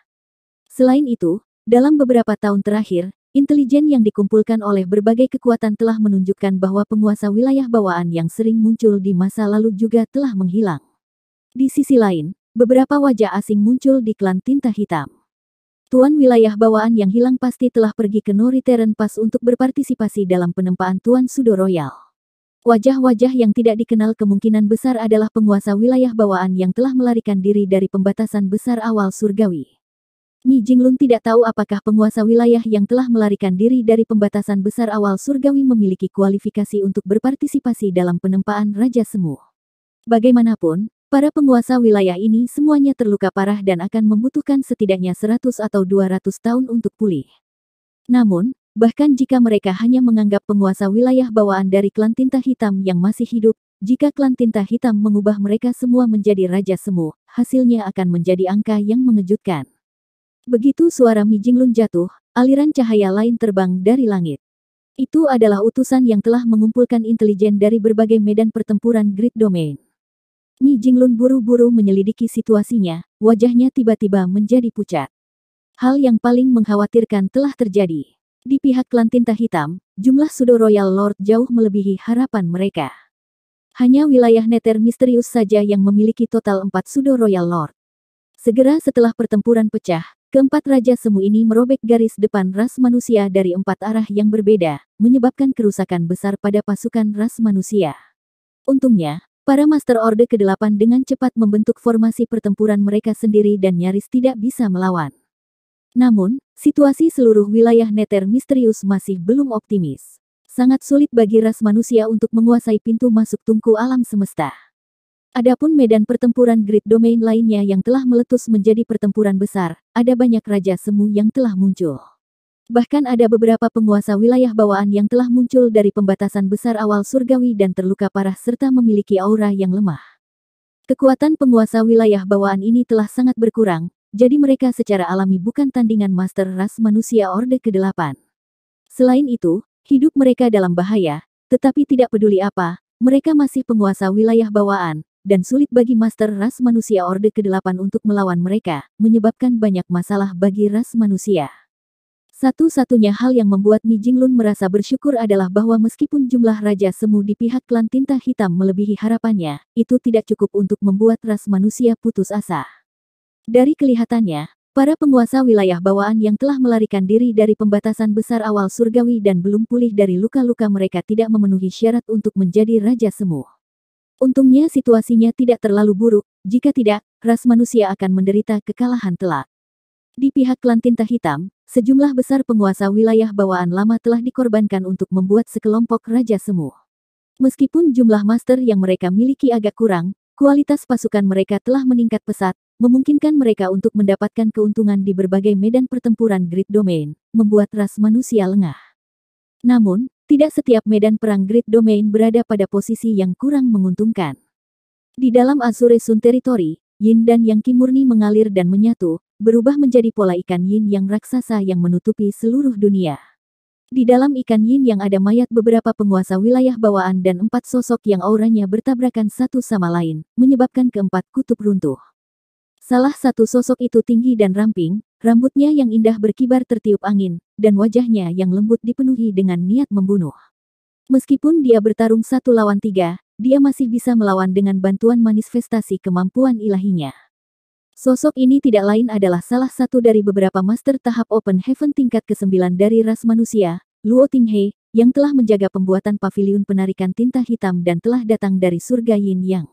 Selain itu, dalam beberapa tahun terakhir, intelijen yang dikumpulkan oleh berbagai kekuatan telah menunjukkan bahwa penguasa wilayah bawaan yang sering muncul di masa lalu juga telah menghilang. Di sisi lain, beberapa wajah asing muncul di klan tinta hitam. Tuan wilayah bawaan yang hilang pasti telah pergi ke Noriteran pas untuk berpartisipasi dalam penempaan Tuan Sudo Royal. Wajah-wajah yang tidak dikenal kemungkinan besar adalah penguasa wilayah bawaan yang telah melarikan diri dari pembatasan besar awal surgawi. Ni Jinglun tidak tahu apakah penguasa wilayah yang telah melarikan diri dari pembatasan besar awal surgawi memiliki kualifikasi untuk berpartisipasi dalam penempaan Raja Semu. Bagaimanapun, para penguasa wilayah ini semuanya terluka parah dan akan membutuhkan setidaknya 100 atau 200 tahun untuk pulih. Namun, Bahkan jika mereka hanya menganggap penguasa wilayah bawaan dari klan tinta hitam yang masih hidup, jika klan tinta hitam mengubah mereka semua menjadi raja semu, hasilnya akan menjadi angka yang mengejutkan. Begitu suara Mi Jinglun jatuh, aliran cahaya lain terbang dari langit. Itu adalah utusan yang telah mengumpulkan intelijen dari berbagai medan pertempuran Great Domain. Mi Jinglun buru-buru menyelidiki situasinya, wajahnya tiba-tiba menjadi pucat. Hal yang paling mengkhawatirkan telah terjadi. Di pihak klan tinta hitam, jumlah Sudo Royal Lord jauh melebihi harapan mereka. Hanya wilayah Nether misterius saja yang memiliki total empat Sudo Royal Lord. Segera setelah pertempuran pecah, keempat Raja Semu ini merobek garis depan ras manusia dari empat arah yang berbeda, menyebabkan kerusakan besar pada pasukan ras manusia. Untungnya, para Master Orde ke-8 dengan cepat membentuk formasi pertempuran mereka sendiri dan nyaris tidak bisa melawan. Namun, situasi seluruh wilayah Neter misterius masih belum optimis. Sangat sulit bagi ras manusia untuk menguasai pintu masuk tungku alam semesta. Adapun medan pertempuran grid domain lainnya yang telah meletus menjadi pertempuran besar, ada banyak raja semu yang telah muncul. Bahkan ada beberapa penguasa wilayah bawaan yang telah muncul dari pembatasan besar awal surgawi dan terluka parah serta memiliki aura yang lemah. Kekuatan penguasa wilayah bawaan ini telah sangat berkurang, jadi mereka secara alami bukan tandingan master ras manusia Orde ke-8. Selain itu, hidup mereka dalam bahaya, tetapi tidak peduli apa, mereka masih penguasa wilayah bawaan, dan sulit bagi master ras manusia Orde ke-8 untuk melawan mereka, menyebabkan banyak masalah bagi ras manusia. Satu-satunya hal yang membuat Mi Jinglun merasa bersyukur adalah bahwa meskipun jumlah Raja Semu di pihak klan tinta hitam melebihi harapannya, itu tidak cukup untuk membuat ras manusia putus asa. Dari kelihatannya, para penguasa wilayah bawaan yang telah melarikan diri dari pembatasan besar awal surgawi dan belum pulih dari luka-luka mereka tidak memenuhi syarat untuk menjadi Raja Semu. Untungnya situasinya tidak terlalu buruk, jika tidak, ras manusia akan menderita kekalahan telak. Di pihak klan tinta hitam, sejumlah besar penguasa wilayah bawaan lama telah dikorbankan untuk membuat sekelompok Raja Semu. Meskipun jumlah master yang mereka miliki agak kurang, kualitas pasukan mereka telah meningkat pesat, memungkinkan mereka untuk mendapatkan keuntungan di berbagai medan pertempuran grid domain, membuat ras manusia lengah. Namun, tidak setiap medan perang grid domain berada pada posisi yang kurang menguntungkan. Di dalam Azure Sun Territory, Yin dan Yang Kimurni mengalir dan menyatu, berubah menjadi pola ikan Yin yang raksasa yang menutupi seluruh dunia. Di dalam ikan Yin yang ada mayat beberapa penguasa wilayah bawaan dan empat sosok yang auranya bertabrakan satu sama lain, menyebabkan keempat kutub runtuh. Salah satu sosok itu tinggi dan ramping, rambutnya yang indah berkibar tertiup angin, dan wajahnya yang lembut dipenuhi dengan niat membunuh. Meskipun dia bertarung satu lawan tiga, dia masih bisa melawan dengan bantuan manifestasi kemampuan ilahinya. Sosok ini tidak lain adalah salah satu dari beberapa master tahap Open Heaven tingkat ke-9 dari ras manusia, Luo Tinghe, yang telah menjaga pembuatan pavilion penarikan tinta hitam dan telah datang dari surga Yin Yang.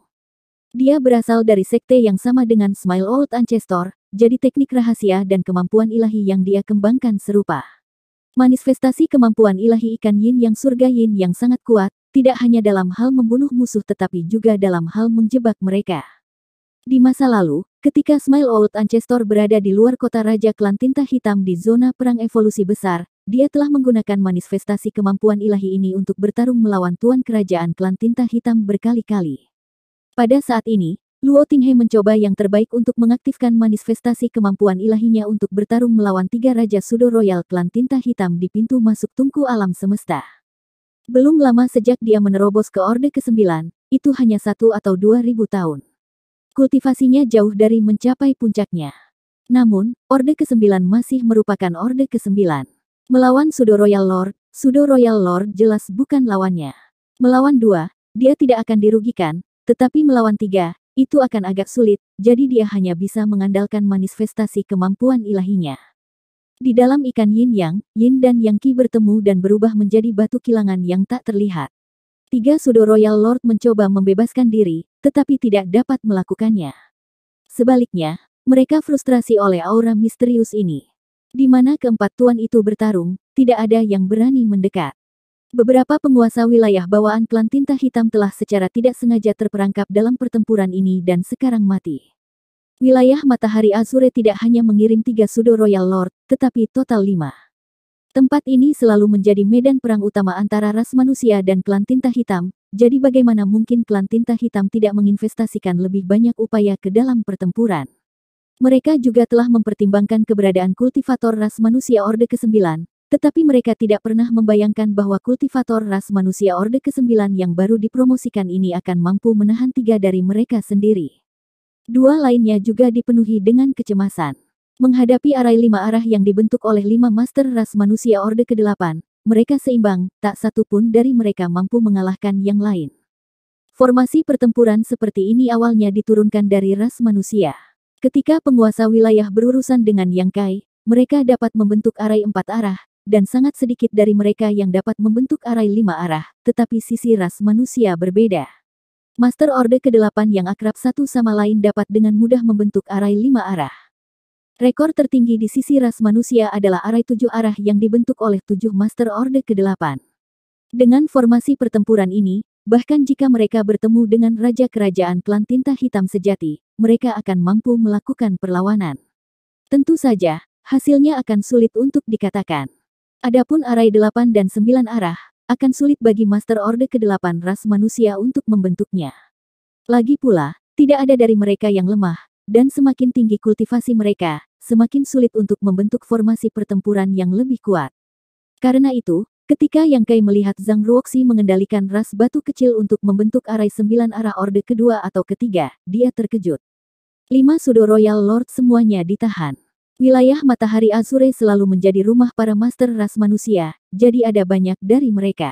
Dia berasal dari sekte yang sama dengan Smile Old Ancestor, jadi teknik rahasia dan kemampuan ilahi yang dia kembangkan serupa. Manifestasi kemampuan ilahi ikan yin yang surga yin yang sangat kuat, tidak hanya dalam hal membunuh musuh tetapi juga dalam hal menjebak mereka. Di masa lalu, ketika Smile Old Ancestor berada di luar kota Raja Klan Tinta Hitam di zona perang evolusi besar, dia telah menggunakan manifestasi kemampuan ilahi ini untuk bertarung melawan Tuan Kerajaan Klan Tinta Hitam berkali-kali. Pada saat ini, Luo Tinghe mencoba yang terbaik untuk mengaktifkan manifestasi kemampuan ilahinya untuk bertarung melawan tiga Raja Sudo Royal Klan Tinta Hitam di pintu masuk tungku alam semesta. Belum lama sejak dia menerobos ke Orde ke-9, itu hanya satu atau dua ribu tahun. Kultivasinya jauh dari mencapai puncaknya. Namun, Orde ke-9 masih merupakan Orde ke-9. Melawan Sudo Royal Lord, Sudo Royal Lord jelas bukan lawannya. Melawan dua, dia tidak akan dirugikan, tetapi melawan tiga, itu akan agak sulit, jadi dia hanya bisa mengandalkan manifestasi kemampuan ilahinya. Di dalam ikan yin yang, yin dan yang ki bertemu dan berubah menjadi batu kilangan yang tak terlihat. Tiga sudo Royal Lord mencoba membebaskan diri, tetapi tidak dapat melakukannya. Sebaliknya, mereka frustrasi oleh aura misterius ini. Di mana keempat tuan itu bertarung, tidak ada yang berani mendekat. Beberapa penguasa wilayah bawaan klan tinta hitam telah secara tidak sengaja terperangkap dalam pertempuran ini dan sekarang mati. Wilayah matahari Azure tidak hanya mengirim tiga sudo Royal Lord, tetapi total lima. Tempat ini selalu menjadi medan perang utama antara ras manusia dan klan tinta hitam, jadi bagaimana mungkin klan tinta hitam tidak menginvestasikan lebih banyak upaya ke dalam pertempuran. Mereka juga telah mempertimbangkan keberadaan kultivator ras manusia Orde ke-9, tetapi mereka tidak pernah membayangkan bahwa kultivator ras manusia Orde ke-9 yang baru dipromosikan ini akan mampu menahan tiga dari mereka sendiri. Dua lainnya juga dipenuhi dengan kecemasan. Menghadapi arai lima arah yang dibentuk oleh lima master ras manusia Orde ke-8, mereka seimbang, tak satu pun dari mereka mampu mengalahkan yang lain. Formasi pertempuran seperti ini awalnya diturunkan dari ras manusia. Ketika penguasa wilayah berurusan dengan Yang Kai, mereka dapat membentuk arai empat arah, dan sangat sedikit dari mereka yang dapat membentuk arai lima arah, tetapi sisi ras manusia berbeda. Master Orde ke-8 yang akrab satu sama lain dapat dengan mudah membentuk arai lima arah. Rekor tertinggi di sisi ras manusia adalah arai tujuh arah yang dibentuk oleh tujuh Master Orde ke-8. Dengan formasi pertempuran ini, bahkan jika mereka bertemu dengan Raja Kerajaan Klan Tinta Hitam Sejati, mereka akan mampu melakukan perlawanan. Tentu saja, hasilnya akan sulit untuk dikatakan. Adapun arai delapan dan sembilan arah, akan sulit bagi Master Orde ke-8 ras manusia untuk membentuknya. Lagi pula, tidak ada dari mereka yang lemah, dan semakin tinggi kultivasi mereka, semakin sulit untuk membentuk formasi pertempuran yang lebih kuat. Karena itu, ketika Yang Kai melihat Zhang Ruoxi mengendalikan ras batu kecil untuk membentuk arai sembilan arah Orde kedua atau ketiga, dia terkejut. Lima sudo Royal Lord semuanya ditahan. Wilayah matahari Azure selalu menjadi rumah para master ras manusia, jadi ada banyak dari mereka.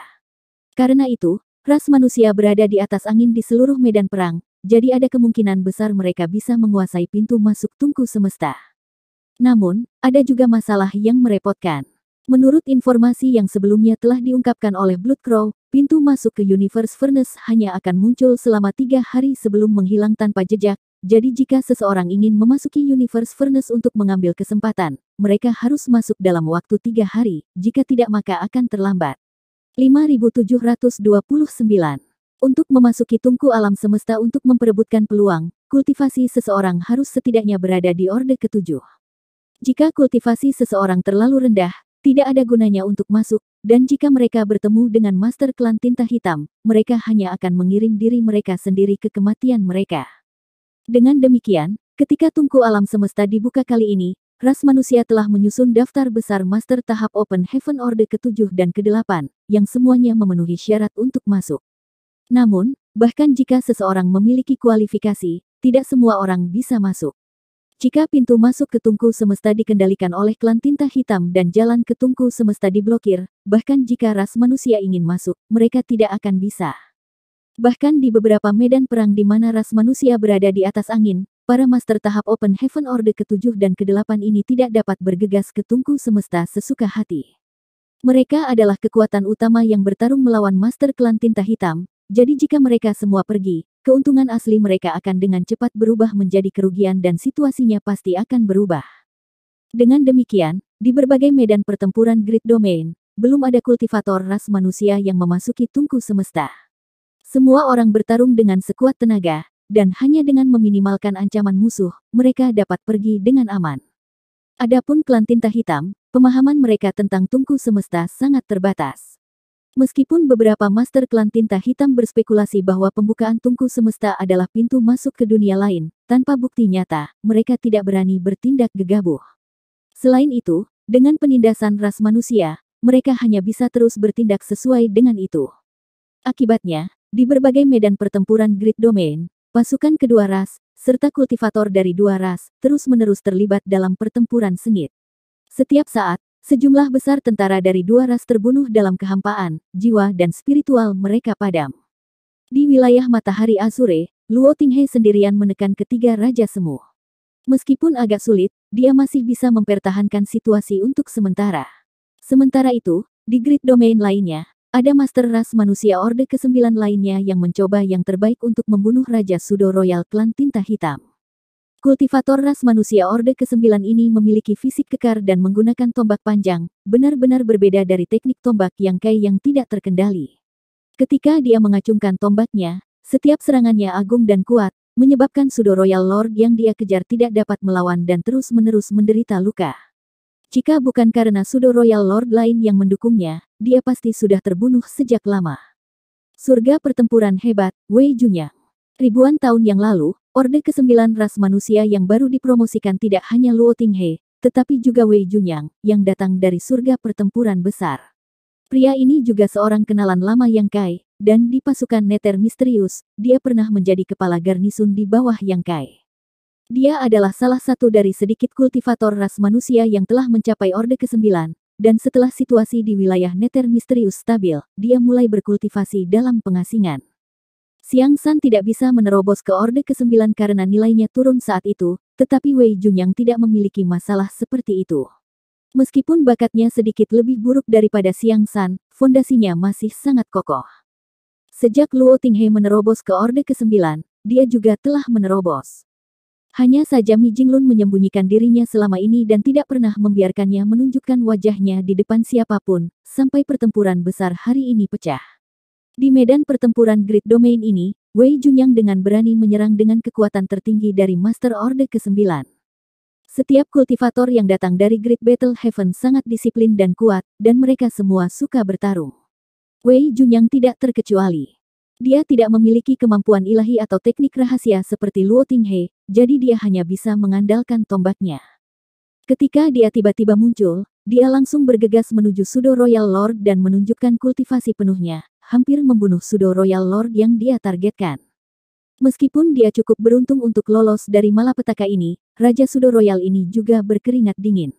Karena itu, ras manusia berada di atas angin di seluruh medan perang, jadi ada kemungkinan besar mereka bisa menguasai pintu masuk tungku semesta. Namun, ada juga masalah yang merepotkan. Menurut informasi yang sebelumnya telah diungkapkan oleh Blood Crow, pintu masuk ke Universe Furnace hanya akan muncul selama tiga hari sebelum menghilang tanpa jejak, jadi jika seseorang ingin memasuki universe furnace untuk mengambil kesempatan, mereka harus masuk dalam waktu tiga hari, jika tidak maka akan terlambat. 5729 Untuk memasuki tungku alam semesta untuk memperebutkan peluang, kultivasi seseorang harus setidaknya berada di orde ketujuh. Jika kultivasi seseorang terlalu rendah, tidak ada gunanya untuk masuk, dan jika mereka bertemu dengan master klan tinta hitam, mereka hanya akan mengirim diri mereka sendiri ke kematian mereka. Dengan demikian, ketika tungku alam semesta dibuka kali ini, ras manusia telah menyusun daftar besar master tahap Open Heaven Orde ke-7 dan ke-8, yang semuanya memenuhi syarat untuk masuk. Namun, bahkan jika seseorang memiliki kualifikasi, tidak semua orang bisa masuk. Jika pintu masuk ke tungku semesta dikendalikan oleh klan tinta hitam dan jalan ke tungku semesta diblokir, bahkan jika ras manusia ingin masuk, mereka tidak akan bisa. Bahkan di beberapa medan perang di mana ras manusia berada di atas angin, para master tahap Open Heaven Order ke-7 dan ke-8 ini tidak dapat bergegas ke tungku semesta sesuka hati. Mereka adalah kekuatan utama yang bertarung melawan master klan tinta hitam, jadi jika mereka semua pergi, keuntungan asli mereka akan dengan cepat berubah menjadi kerugian dan situasinya pasti akan berubah. Dengan demikian, di berbagai medan pertempuran Grid Domain, belum ada kultivator ras manusia yang memasuki tungku semesta. Semua orang bertarung dengan sekuat tenaga, dan hanya dengan meminimalkan ancaman musuh, mereka dapat pergi dengan aman. Adapun klan tinta hitam, pemahaman mereka tentang tungku semesta sangat terbatas. Meskipun beberapa master klan tinta hitam berspekulasi bahwa pembukaan tungku semesta adalah pintu masuk ke dunia lain, tanpa bukti nyata, mereka tidak berani bertindak gegabah. Selain itu, dengan penindasan ras manusia, mereka hanya bisa terus bertindak sesuai dengan itu. Akibatnya, di berbagai medan pertempuran grid domain, pasukan kedua ras, serta kultivator dari dua ras, terus-menerus terlibat dalam pertempuran sengit. Setiap saat, sejumlah besar tentara dari dua ras terbunuh dalam kehampaan, jiwa dan spiritual mereka padam. Di wilayah matahari Azure, Luo Tinghe sendirian menekan ketiga Raja Semu. Meskipun agak sulit, dia masih bisa mempertahankan situasi untuk sementara. Sementara itu, di grid domain lainnya, ada Master Ras manusia Orde ke-9 lainnya yang mencoba yang terbaik untuk membunuh Raja Sudo Royal Klan Tinta Hitam. Kultivator ras manusia Orde ke-9 ini memiliki fisik kekar dan menggunakan tombak panjang, benar-benar berbeda dari teknik tombak yang Kai yang tidak terkendali. Ketika dia mengacungkan tombaknya, setiap serangannya agung dan kuat, menyebabkan Sudo Royal Lord yang dia kejar tidak dapat melawan dan terus-menerus menderita luka. Jika bukan karena Sudo Royal Lord lain yang mendukungnya, dia pasti sudah terbunuh sejak lama. Surga pertempuran hebat, Wei Junyang. Ribuan tahun yang lalu, Orde ke-9 ras manusia yang baru dipromosikan tidak hanya Luo Tinghe, tetapi juga Wei Junyang, yang datang dari surga pertempuran besar. Pria ini juga seorang kenalan lama Yang Kai, dan di pasukan Neter Misterius, dia pernah menjadi kepala garnisun di bawah Yang Kai. Dia adalah salah satu dari sedikit kultivator ras manusia yang telah mencapai Orde ke-9, dan setelah situasi di wilayah Nether misterius stabil, dia mulai berkultivasi dalam pengasingan. Siang San tidak bisa menerobos ke Orde ke-9 karena nilainya turun saat itu, tetapi Wei Junyang tidak memiliki masalah seperti itu. Meskipun bakatnya sedikit lebih buruk daripada Siang San, fondasinya masih sangat kokoh. Sejak Luo Tinghe menerobos ke Orde ke-9, dia juga telah menerobos. Hanya saja Mi Jinglun menyembunyikan dirinya selama ini dan tidak pernah membiarkannya menunjukkan wajahnya di depan siapapun, sampai pertempuran besar hari ini pecah. Di medan pertempuran Great Domain ini, Wei Junyang dengan berani menyerang dengan kekuatan tertinggi dari Master Order ke-9. Setiap kultivator yang datang dari Great Battle Heaven sangat disiplin dan kuat, dan mereka semua suka bertarung. Wei Junyang tidak terkecuali. Dia tidak memiliki kemampuan ilahi atau teknik rahasia seperti Luo Tinghe, jadi dia hanya bisa mengandalkan tombaknya. Ketika dia tiba-tiba muncul, dia langsung bergegas menuju Sudo Royal Lord dan menunjukkan kultivasi penuhnya, hampir membunuh Sudo Royal Lord yang dia targetkan. Meskipun dia cukup beruntung untuk lolos dari malapetaka ini, Raja Sudo Royal ini juga berkeringat dingin.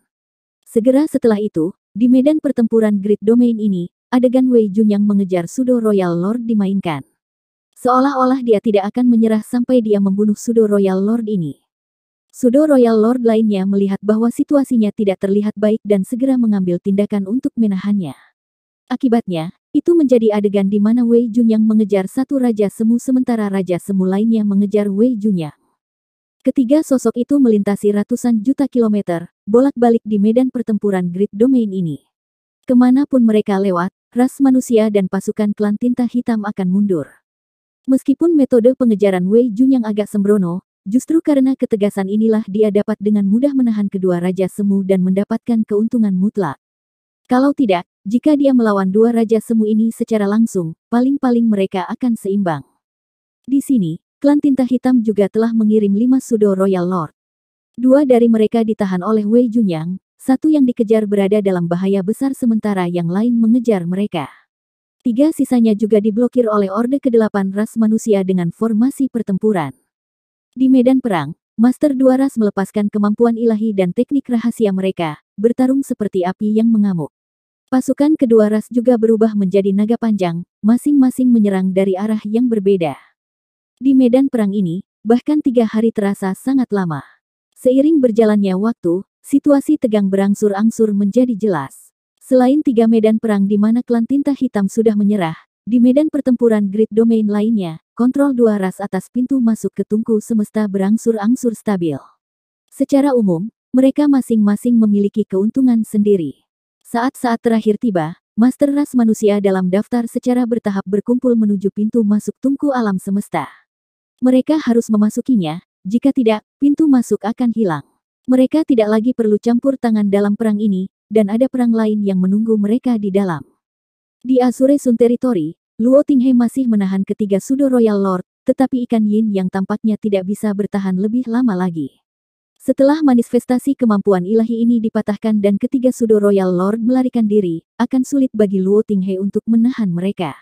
Segera setelah itu, di medan pertempuran Great Domain ini, adegan Wei Jun yang mengejar Sudo Royal Lord dimainkan. Seolah-olah dia tidak akan menyerah sampai dia membunuh Sudo Royal Lord ini. Sudo Royal Lord lainnya melihat bahwa situasinya tidak terlihat baik dan segera mengambil tindakan untuk menahannya. Akibatnya, itu menjadi adegan di mana Wei Jun yang mengejar satu Raja Semu sementara Raja Semu lainnya mengejar Wei Junya. Ketiga sosok itu melintasi ratusan juta kilometer, bolak-balik di medan pertempuran Great Domain ini. Kemanapun mereka lewat, ras manusia dan pasukan klan tinta hitam akan mundur. Meskipun metode pengejaran Wei Jun yang agak sembrono, justru karena ketegasan inilah dia dapat dengan mudah menahan kedua Raja Semu dan mendapatkan keuntungan mutlak. Kalau tidak, jika dia melawan dua Raja Semu ini secara langsung, paling-paling mereka akan seimbang. Di sini, klan tinta hitam juga telah mengirim lima Sudo Royal Lord. Dua dari mereka ditahan oleh Wei Junyang, satu yang dikejar berada dalam bahaya besar sementara yang lain mengejar mereka. Tiga sisanya juga diblokir oleh Orde kedelapan ras manusia dengan formasi pertempuran. Di medan perang, Master dua ras melepaskan kemampuan ilahi dan teknik rahasia mereka, bertarung seperti api yang mengamuk. Pasukan kedua ras juga berubah menjadi naga panjang, masing-masing menyerang dari arah yang berbeda. Di medan perang ini, bahkan tiga hari terasa sangat lama. Seiring berjalannya waktu, situasi tegang berangsur-angsur menjadi jelas. Selain tiga medan perang di mana klan tinta hitam sudah menyerah, di medan pertempuran grid domain lainnya, kontrol dua ras atas pintu masuk ke tungku semesta berangsur-angsur stabil. Secara umum, mereka masing-masing memiliki keuntungan sendiri. Saat-saat terakhir tiba, Master Ras manusia dalam daftar secara bertahap berkumpul menuju pintu masuk tungku alam semesta. Mereka harus memasukinya, jika tidak, pintu masuk akan hilang. Mereka tidak lagi perlu campur tangan dalam perang ini, dan ada perang lain yang menunggu mereka di dalam. Di Azure Sun Territory, Luo Tinghe masih menahan ketiga Sudo Royal Lord, tetapi ikan yin yang tampaknya tidak bisa bertahan lebih lama lagi. Setelah manifestasi kemampuan ilahi ini dipatahkan dan ketiga Sudo Royal Lord melarikan diri, akan sulit bagi Luo Tinghe untuk menahan mereka.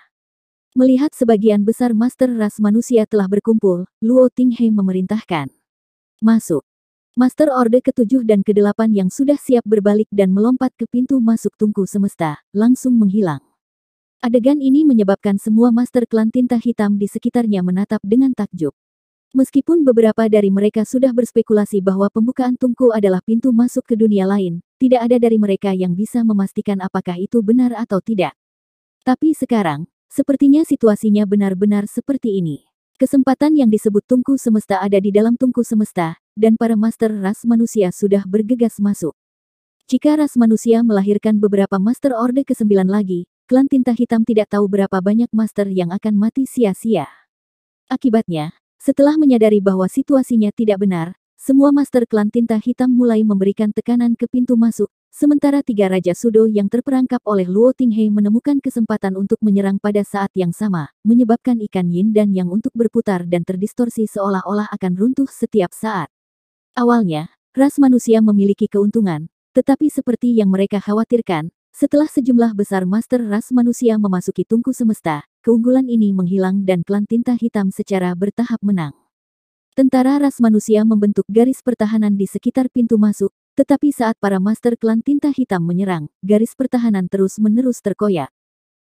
Melihat sebagian besar master ras manusia telah berkumpul, Luo Tinghe memerintahkan. Masuk. Master Orde ke-7 dan ke-8 yang sudah siap berbalik dan melompat ke pintu masuk tungku semesta, langsung menghilang. Adegan ini menyebabkan semua master klan tinta hitam di sekitarnya menatap dengan takjub. Meskipun beberapa dari mereka sudah berspekulasi bahwa pembukaan tungku adalah pintu masuk ke dunia lain, tidak ada dari mereka yang bisa memastikan apakah itu benar atau tidak. Tapi sekarang, sepertinya situasinya benar-benar seperti ini. Kesempatan yang disebut tungku semesta ada di dalam tungku semesta, dan para master ras manusia sudah bergegas masuk. Jika ras manusia melahirkan beberapa master orde ke-9 lagi, klan tinta hitam tidak tahu berapa banyak master yang akan mati sia-sia. Akibatnya, setelah menyadari bahwa situasinya tidak benar, semua master klan tinta hitam mulai memberikan tekanan ke pintu masuk, Sementara tiga Raja Sudo yang terperangkap oleh Luo Tinghe menemukan kesempatan untuk menyerang pada saat yang sama, menyebabkan ikan yin dan yang untuk berputar dan terdistorsi seolah-olah akan runtuh setiap saat. Awalnya, ras manusia memiliki keuntungan, tetapi seperti yang mereka khawatirkan, setelah sejumlah besar master ras manusia memasuki tungku semesta, keunggulan ini menghilang dan klan tinta hitam secara bertahap menang. Tentara ras manusia membentuk garis pertahanan di sekitar pintu masuk, tetapi saat para master klan tinta hitam menyerang, garis pertahanan terus-menerus terkoyak.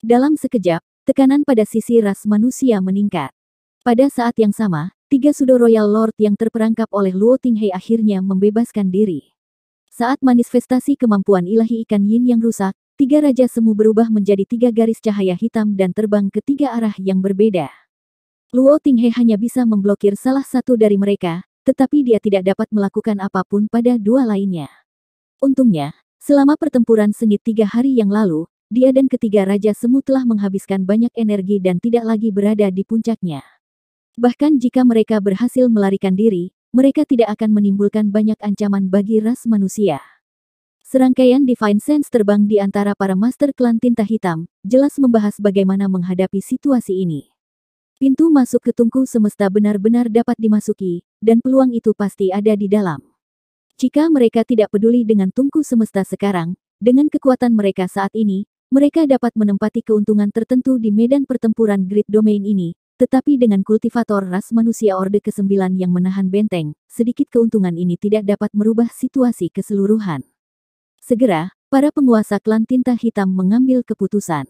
Dalam sekejap, tekanan pada sisi ras manusia meningkat. Pada saat yang sama, tiga sudo Royal Lord yang terperangkap oleh Luo Tinghei akhirnya membebaskan diri. Saat manifestasi kemampuan ilahi ikan yin yang rusak, tiga raja semu berubah menjadi tiga garis cahaya hitam dan terbang ke tiga arah yang berbeda. Luo Tinghe hanya bisa memblokir salah satu dari mereka, tetapi dia tidak dapat melakukan apapun pada dua lainnya. Untungnya, selama pertempuran sengit tiga hari yang lalu, dia dan ketiga Raja Semu telah menghabiskan banyak energi dan tidak lagi berada di puncaknya. Bahkan jika mereka berhasil melarikan diri, mereka tidak akan menimbulkan banyak ancaman bagi ras manusia. Serangkaian Divine Sense terbang di antara para Master Klan Tinta Hitam, jelas membahas bagaimana menghadapi situasi ini. Pintu masuk ke tungku semesta benar-benar dapat dimasuki, dan peluang itu pasti ada di dalam. Jika mereka tidak peduli dengan tungku semesta sekarang, dengan kekuatan mereka saat ini, mereka dapat menempati keuntungan tertentu di medan pertempuran grid domain ini, tetapi dengan kultivator ras manusia Orde ke-9 yang menahan benteng, sedikit keuntungan ini tidak dapat merubah situasi keseluruhan. Segera, para penguasa klan tinta hitam mengambil keputusan.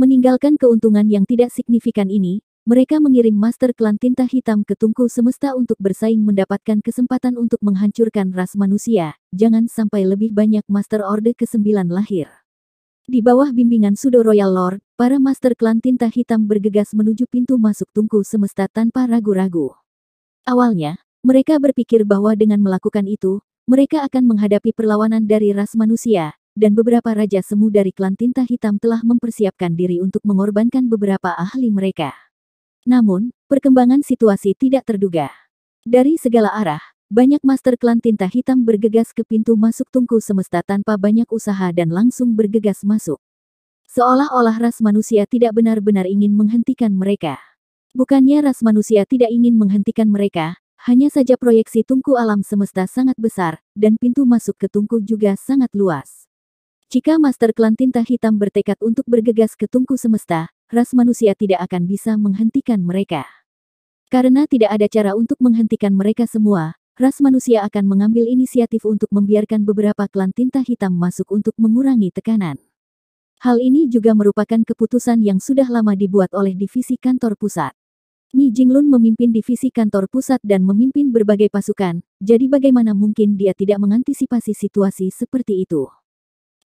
Meninggalkan keuntungan yang tidak signifikan ini, mereka mengirim master klan tinta hitam ke tungku semesta untuk bersaing mendapatkan kesempatan untuk menghancurkan ras manusia, jangan sampai lebih banyak master orde ke-9 lahir. Di bawah bimbingan Sudo Royal Lord, para master klan tinta hitam bergegas menuju pintu masuk tungku semesta tanpa ragu-ragu. Awalnya, mereka berpikir bahwa dengan melakukan itu, mereka akan menghadapi perlawanan dari ras manusia, dan beberapa raja semu dari klan tinta hitam telah mempersiapkan diri untuk mengorbankan beberapa ahli mereka. Namun, perkembangan situasi tidak terduga. Dari segala arah, banyak master klan tinta hitam bergegas ke pintu masuk tungku semesta tanpa banyak usaha dan langsung bergegas masuk. Seolah-olah ras manusia tidak benar-benar ingin menghentikan mereka. Bukannya ras manusia tidak ingin menghentikan mereka, hanya saja proyeksi tungku alam semesta sangat besar, dan pintu masuk ke tungku juga sangat luas. Jika master klan tinta hitam bertekad untuk bergegas ke tungku semesta, ras manusia tidak akan bisa menghentikan mereka. Karena tidak ada cara untuk menghentikan mereka semua, ras manusia akan mengambil inisiatif untuk membiarkan beberapa klan tinta hitam masuk untuk mengurangi tekanan. Hal ini juga merupakan keputusan yang sudah lama dibuat oleh divisi kantor pusat. Mi Jinglun memimpin divisi kantor pusat dan memimpin berbagai pasukan, jadi bagaimana mungkin dia tidak mengantisipasi situasi seperti itu.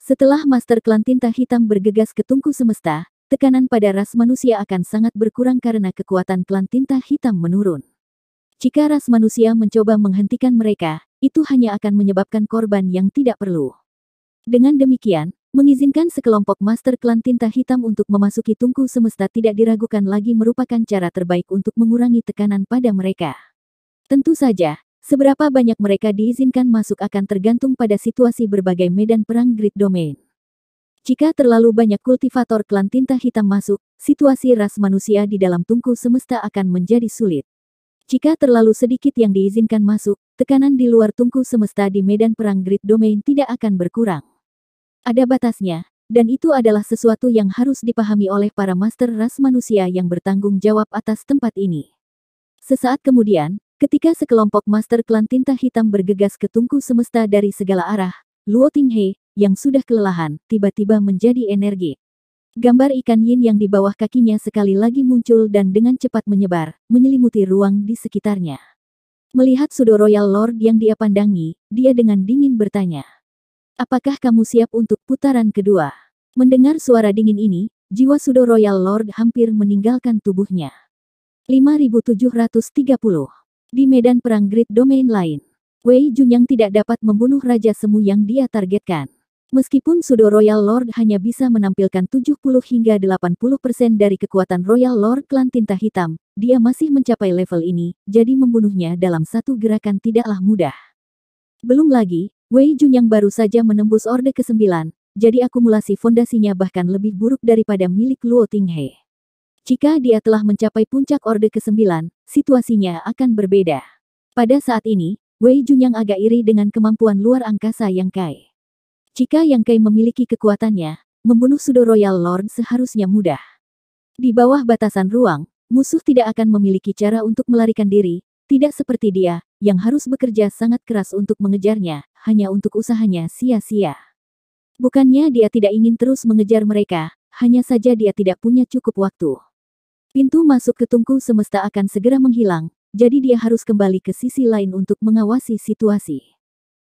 Setelah Master Klan Tinta Hitam bergegas ke Tungku Semesta, tekanan pada ras manusia akan sangat berkurang karena kekuatan klan tinta hitam menurun. Jika ras manusia mencoba menghentikan mereka, itu hanya akan menyebabkan korban yang tidak perlu. Dengan demikian, mengizinkan sekelompok master klan tinta hitam untuk memasuki tungku semesta tidak diragukan lagi merupakan cara terbaik untuk mengurangi tekanan pada mereka. Tentu saja, Seberapa banyak mereka diizinkan masuk akan tergantung pada situasi berbagai medan perang grid domain. Jika terlalu banyak kultivator klan tinta hitam masuk, situasi ras manusia di dalam tungku semesta akan menjadi sulit. Jika terlalu sedikit yang diizinkan masuk, tekanan di luar tungku semesta di medan perang grid domain tidak akan berkurang. Ada batasnya, dan itu adalah sesuatu yang harus dipahami oleh para master ras manusia yang bertanggung jawab atas tempat ini. Sesaat kemudian, ketika sekelompok master klan tinta hitam bergegas ke tungku semesta dari segala arah, Luo Tinghe, yang sudah kelelahan, tiba-tiba menjadi energi. Gambar ikan yin yang di bawah kakinya sekali lagi muncul dan dengan cepat menyebar, menyelimuti ruang di sekitarnya. Melihat Sudo Royal Lord yang dia pandangi, dia dengan dingin bertanya. Apakah kamu siap untuk putaran kedua? Mendengar suara dingin ini, jiwa Sudo Royal Lord hampir meninggalkan tubuhnya. 5730 di medan perang Great Domain lain. Wei Jun yang tidak dapat membunuh Raja Semu yang dia targetkan. Meskipun Sudo Royal Lord hanya bisa menampilkan 70 hingga 80% dari kekuatan Royal Lord klan tinta hitam, dia masih mencapai level ini, jadi membunuhnya dalam satu gerakan tidaklah mudah. Belum lagi, Wei Jun yang baru saja menembus Orde ke-9, jadi akumulasi fondasinya bahkan lebih buruk daripada milik Luo Tinghe. Jika dia telah mencapai puncak Orde ke-9, situasinya akan berbeda. Pada saat ini, Wei Jun yang agak iri dengan kemampuan luar angkasa yang Kai. Jika Yang Kai memiliki kekuatannya, membunuh Sudo Royal Lord seharusnya mudah. Di bawah batasan ruang, musuh tidak akan memiliki cara untuk melarikan diri, tidak seperti dia, yang harus bekerja sangat keras untuk mengejarnya, hanya untuk usahanya sia-sia. Bukannya dia tidak ingin terus mengejar mereka, hanya saja dia tidak punya cukup waktu. Pintu masuk ke tungku semesta akan segera menghilang, jadi dia harus kembali ke sisi lain untuk mengawasi situasi.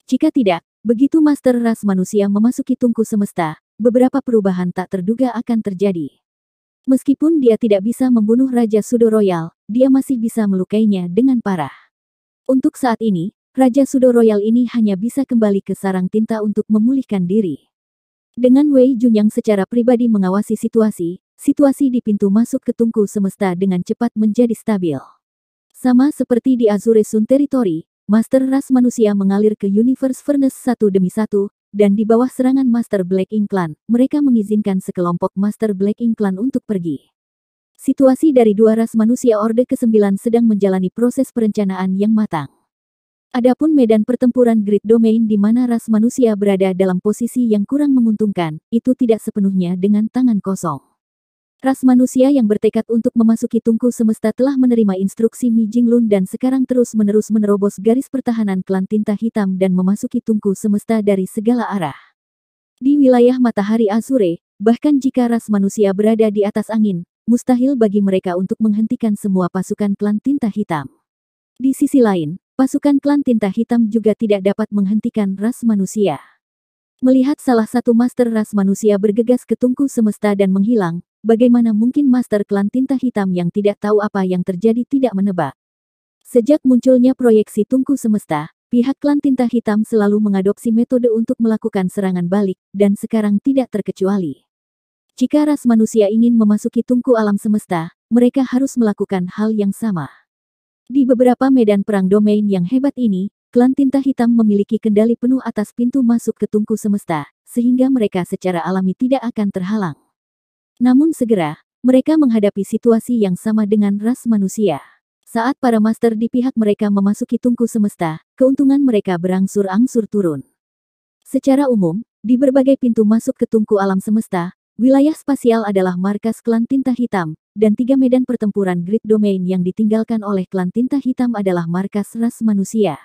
Jika tidak, Begitu Master Ras manusia memasuki tungku semesta, beberapa perubahan tak terduga akan terjadi. Meskipun dia tidak bisa membunuh Raja Sudo Royal, dia masih bisa melukainya dengan parah. Untuk saat ini, Raja Sudo Royal ini hanya bisa kembali ke sarang tinta untuk memulihkan diri. Dengan Wei Jun yang secara pribadi mengawasi situasi, situasi di pintu masuk ke tungku semesta dengan cepat menjadi stabil. Sama seperti di Azure Sun Territory, Master Ras manusia mengalir ke Universe Furnace satu demi satu, dan di bawah serangan Master Black Ink Clan, mereka mengizinkan sekelompok Master Black Ink Clan untuk pergi. Situasi dari dua ras manusia Orde ke-9 sedang menjalani proses perencanaan yang matang. Adapun medan pertempuran grid domain di mana ras manusia berada dalam posisi yang kurang menguntungkan, itu tidak sepenuhnya dengan tangan kosong. Ras manusia yang bertekad untuk memasuki tungku semesta telah menerima instruksi Mi Jing Lun dan sekarang terus-menerus menerobos garis pertahanan klan tinta hitam dan memasuki tungku semesta dari segala arah. Di wilayah matahari Azure, bahkan jika ras manusia berada di atas angin, mustahil bagi mereka untuk menghentikan semua pasukan klan tinta hitam. Di sisi lain, pasukan klan tinta hitam juga tidak dapat menghentikan ras manusia. Melihat salah satu master ras manusia bergegas ke tungku semesta dan menghilang, Bagaimana mungkin Master Klan Tinta Hitam yang tidak tahu apa yang terjadi tidak menebak? Sejak munculnya proyeksi tungku semesta, pihak klan Tinta Hitam selalu mengadopsi metode untuk melakukan serangan balik, dan sekarang tidak terkecuali. Jika ras manusia ingin memasuki tungku alam semesta, mereka harus melakukan hal yang sama. Di beberapa medan perang domain yang hebat ini, klan Tinta Hitam memiliki kendali penuh atas pintu masuk ke tungku semesta, sehingga mereka secara alami tidak akan terhalang. Namun segera, mereka menghadapi situasi yang sama dengan ras manusia. Saat para master di pihak mereka memasuki tungku semesta, keuntungan mereka berangsur-angsur turun. Secara umum, di berbagai pintu masuk ke tungku alam semesta, wilayah spasial adalah markas klan tinta hitam, dan tiga medan pertempuran grid domain yang ditinggalkan oleh klan tinta hitam adalah markas ras manusia.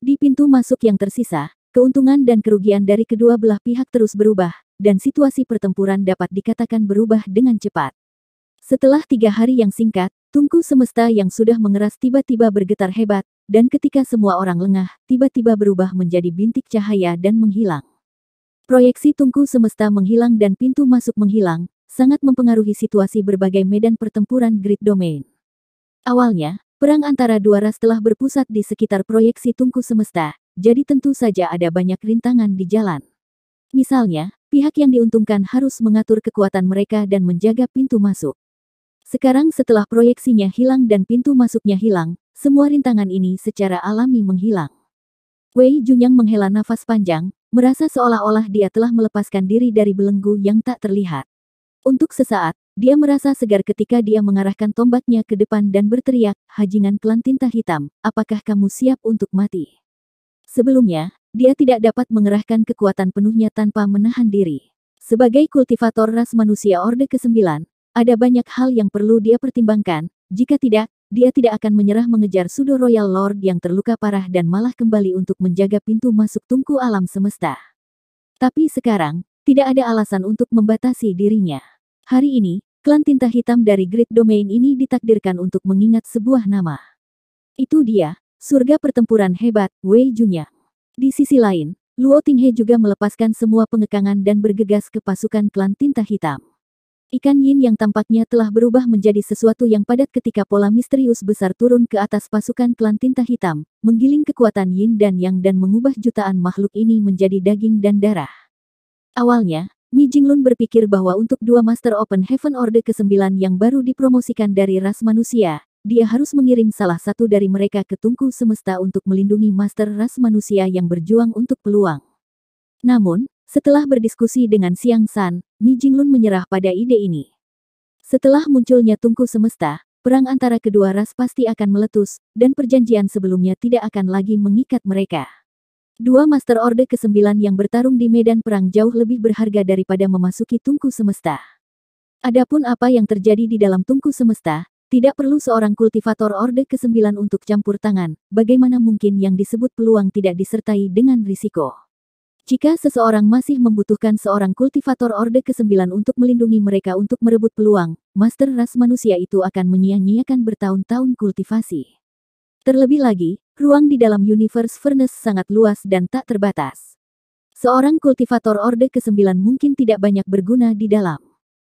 Di pintu masuk yang tersisa, keuntungan dan kerugian dari kedua belah pihak terus berubah, dan situasi pertempuran dapat dikatakan berubah dengan cepat. Setelah tiga hari yang singkat, tungku semesta yang sudah mengeras tiba-tiba bergetar hebat, dan ketika semua orang lengah, tiba-tiba berubah menjadi bintik cahaya dan menghilang. Proyeksi tungku semesta menghilang dan pintu masuk menghilang, sangat mempengaruhi situasi berbagai medan pertempuran grid domain. Awalnya, perang antara dua ras telah berpusat di sekitar proyeksi tungku semesta, jadi tentu saja ada banyak rintangan di jalan. Misalnya, pihak yang diuntungkan harus mengatur kekuatan mereka dan menjaga pintu masuk. Sekarang setelah proyeksinya hilang dan pintu masuknya hilang, semua rintangan ini secara alami menghilang. Wei Junyang menghela nafas panjang, merasa seolah-olah dia telah melepaskan diri dari belenggu yang tak terlihat. Untuk sesaat, dia merasa segar ketika dia mengarahkan tombaknya ke depan dan berteriak, hajingan klan tinta hitam, apakah kamu siap untuk mati? Sebelumnya, dia tidak dapat mengerahkan kekuatan penuhnya tanpa menahan diri. Sebagai kultivator ras manusia Orde ke-9, ada banyak hal yang perlu dia pertimbangkan, jika tidak, dia tidak akan menyerah mengejar Sudo Royal Lord yang terluka parah dan malah kembali untuk menjaga pintu masuk tungku alam semesta. Tapi sekarang, tidak ada alasan untuk membatasi dirinya. Hari ini, klan tinta hitam dari Great Domain ini ditakdirkan untuk mengingat sebuah nama. Itu dia, surga pertempuran hebat, Wei Junya. Di sisi lain, Luo Tinghe juga melepaskan semua pengekangan dan bergegas ke pasukan klan tinta hitam. Ikan yin yang tampaknya telah berubah menjadi sesuatu yang padat ketika pola misterius besar turun ke atas pasukan klan tinta hitam, menggiling kekuatan yin dan yang dan mengubah jutaan makhluk ini menjadi daging dan darah. Awalnya, Mi Jinglun berpikir bahwa untuk dua Master Open Heaven Order ke-9 yang baru dipromosikan dari ras manusia, dia harus mengirim salah satu dari mereka ke tungku semesta untuk melindungi master ras manusia yang berjuang untuk peluang. Namun, setelah berdiskusi dengan Siang San, Mi Jinglun menyerah pada ide ini. Setelah munculnya tungku semesta, perang antara kedua ras pasti akan meletus, dan perjanjian sebelumnya tidak akan lagi mengikat mereka. Dua Master Orde ke-9 yang bertarung di medan perang jauh lebih berharga daripada memasuki tungku semesta. Adapun apa yang terjadi di dalam tungku semesta, tidak perlu seorang kultivator orde ke-9 untuk campur tangan, bagaimana mungkin yang disebut peluang tidak disertai dengan risiko. Jika seseorang masih membutuhkan seorang kultivator Orde ke-9 untuk melindungi mereka untuk merebut peluang, Master Ras manusia itu akan menyia-nyiakan bertahun-tahun kultivasi. Terlebih lagi, ruang di dalam universe Furnace sangat luas dan tak terbatas. Seorang kultivator Orde ke-9 mungkin tidak banyak berguna di dalam.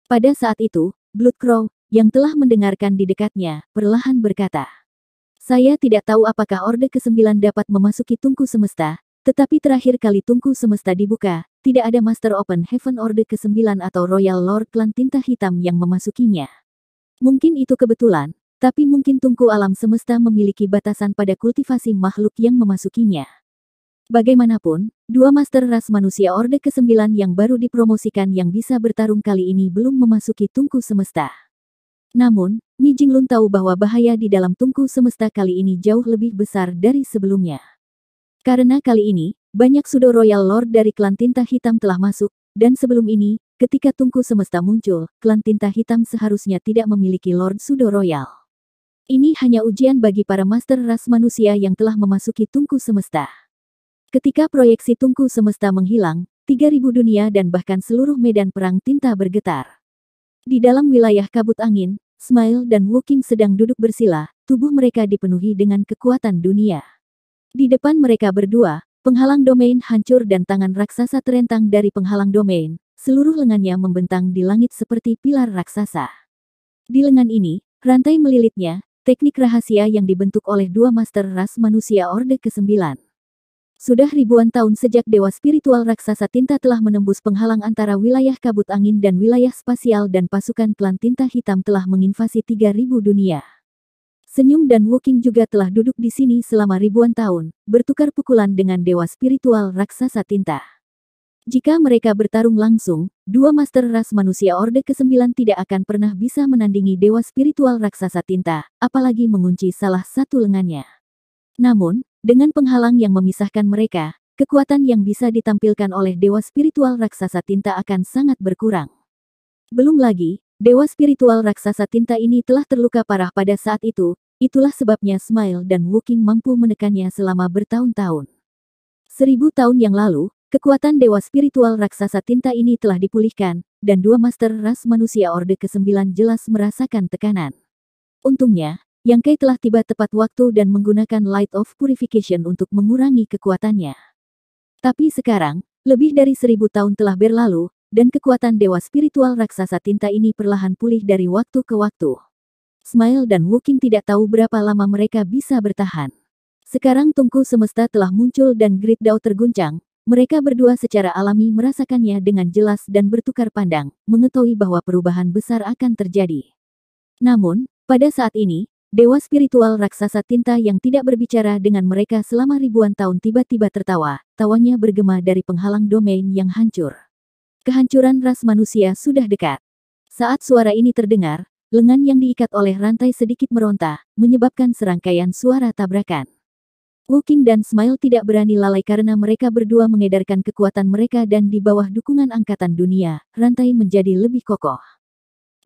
Pada saat itu, Blood Crow, yang telah mendengarkan di dekatnya, perlahan berkata. Saya tidak tahu apakah Orde ke-9 dapat memasuki tungku semesta, tetapi terakhir kali tungku semesta dibuka, tidak ada Master Open Heaven Orde ke-9 atau Royal Lord Klan Tinta Hitam yang memasukinya. Mungkin itu kebetulan, tapi mungkin tungku alam semesta memiliki batasan pada kultivasi makhluk yang memasukinya. Bagaimanapun, dua master ras manusia Orde ke-9 yang baru dipromosikan yang bisa bertarung kali ini belum memasuki tungku semesta. Namun, Mi Lun tahu bahwa bahaya di dalam tungku semesta kali ini jauh lebih besar dari sebelumnya. Karena kali ini, banyak sudo royal lord dari klan tinta hitam telah masuk, dan sebelum ini, ketika tungku semesta muncul, klan tinta hitam seharusnya tidak memiliki lord sudo royal. Ini hanya ujian bagi para master ras manusia yang telah memasuki tungku semesta. Ketika proyeksi tungku semesta menghilang, 3000 dunia dan bahkan seluruh medan perang tinta bergetar. Di dalam wilayah kabut angin, Smile dan Woking sedang duduk bersila, tubuh mereka dipenuhi dengan kekuatan dunia. Di depan mereka berdua, penghalang domain hancur dan tangan raksasa terentang dari penghalang domain, seluruh lengannya membentang di langit seperti pilar raksasa. Di lengan ini, rantai melilitnya, teknik rahasia yang dibentuk oleh dua master ras manusia Orde ke-9. Sudah ribuan tahun sejak dewa spiritual raksasa tinta telah menembus penghalang antara wilayah kabut angin dan wilayah spasial dan pasukan klan tinta hitam telah menginvasi 3000 dunia. Senyum dan Wuking juga telah duduk di sini selama ribuan tahun, bertukar pukulan dengan dewa spiritual raksasa tinta. Jika mereka bertarung langsung, dua master ras manusia Orde ke-9 tidak akan pernah bisa menandingi dewa spiritual raksasa tinta, apalagi mengunci salah satu lengannya. Namun, dengan penghalang yang memisahkan mereka, kekuatan yang bisa ditampilkan oleh dewa spiritual raksasa tinta akan sangat berkurang. Belum lagi, dewa spiritual raksasa tinta ini telah terluka parah pada saat itu, itulah sebabnya Smile dan Wuking mampu menekannya selama bertahun-tahun. Seribu tahun yang lalu, kekuatan dewa spiritual raksasa tinta ini telah dipulihkan, dan dua master ras manusia Orde ke-9 jelas merasakan tekanan. Untungnya, yang Kei telah tiba tepat waktu dan menggunakan Light of Purification untuk mengurangi kekuatannya. Tapi sekarang, lebih dari seribu tahun telah berlalu, dan kekuatan dewa spiritual raksasa tinta ini perlahan pulih dari waktu ke waktu. Smile dan Wuking tidak tahu berapa lama mereka bisa bertahan. Sekarang tungku semesta telah muncul dan Grid Dao terguncang, mereka berdua secara alami merasakannya dengan jelas dan bertukar pandang, mengetahui bahwa perubahan besar akan terjadi. Namun, pada saat ini, Dewa spiritual raksasa tinta yang tidak berbicara dengan mereka selama ribuan tahun tiba-tiba tertawa, tawanya bergema dari penghalang domain yang hancur. Kehancuran ras manusia sudah dekat. Saat suara ini terdengar, lengan yang diikat oleh rantai sedikit meronta, menyebabkan serangkaian suara tabrakan. Wuking dan Smile tidak berani lalai karena mereka berdua mengedarkan kekuatan mereka dan di bawah dukungan Angkatan Dunia, rantai menjadi lebih kokoh.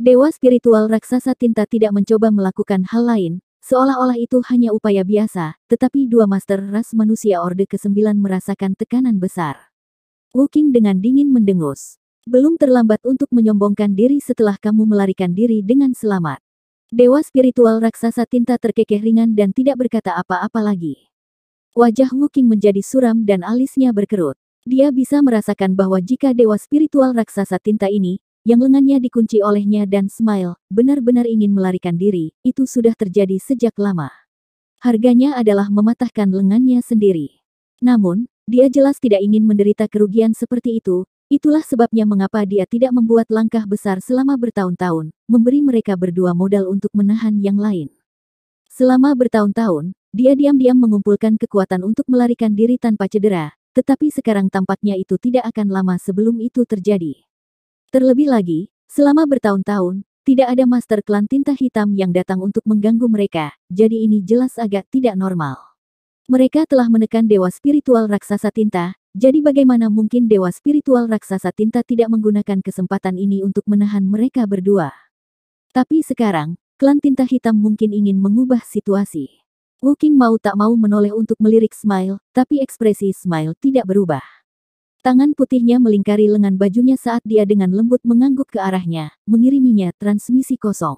Dewa spiritual raksasa tinta tidak mencoba melakukan hal lain, seolah-olah itu hanya upaya biasa, tetapi dua master ras manusia Orde ke-9 merasakan tekanan besar. Wu King dengan dingin mendengus. Belum terlambat untuk menyombongkan diri setelah kamu melarikan diri dengan selamat. Dewa spiritual raksasa tinta terkekeh ringan dan tidak berkata apa-apa lagi. Wajah Wu King menjadi suram dan alisnya berkerut. Dia bisa merasakan bahwa jika dewa spiritual raksasa tinta ini yang lengannya dikunci olehnya dan Smile, benar-benar ingin melarikan diri, itu sudah terjadi sejak lama. Harganya adalah mematahkan lengannya sendiri. Namun, dia jelas tidak ingin menderita kerugian seperti itu, itulah sebabnya mengapa dia tidak membuat langkah besar selama bertahun-tahun, memberi mereka berdua modal untuk menahan yang lain. Selama bertahun-tahun, dia diam-diam mengumpulkan kekuatan untuk melarikan diri tanpa cedera, tetapi sekarang tampaknya itu tidak akan lama sebelum itu terjadi. Terlebih lagi, selama bertahun-tahun, tidak ada master klan tinta hitam yang datang untuk mengganggu mereka, jadi ini jelas agak tidak normal. Mereka telah menekan dewa spiritual raksasa tinta, jadi bagaimana mungkin dewa spiritual raksasa tinta tidak menggunakan kesempatan ini untuk menahan mereka berdua. Tapi sekarang, klan tinta hitam mungkin ingin mengubah situasi. Wu King mau tak mau menoleh untuk melirik Smile, tapi ekspresi Smile tidak berubah. Tangan putihnya melingkari lengan bajunya saat dia dengan lembut mengangguk ke arahnya, mengiriminya transmisi kosong.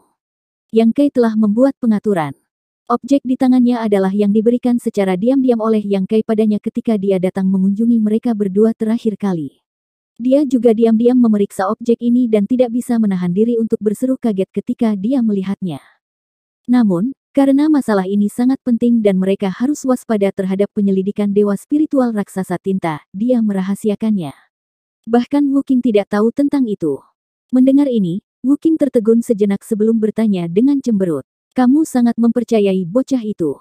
Yang Kai telah membuat pengaturan. Objek di tangannya adalah yang diberikan secara diam-diam oleh Yang Kai padanya ketika dia datang mengunjungi mereka berdua terakhir kali. Dia juga diam-diam memeriksa objek ini dan tidak bisa menahan diri untuk berseru kaget ketika dia melihatnya. Namun, karena masalah ini sangat penting dan mereka harus waspada terhadap penyelidikan dewa spiritual raksasa tinta, dia merahasiakannya. Bahkan Wu Qing tidak tahu tentang itu. Mendengar ini, Wu Qing tertegun sejenak sebelum bertanya dengan cemberut. Kamu sangat mempercayai bocah itu.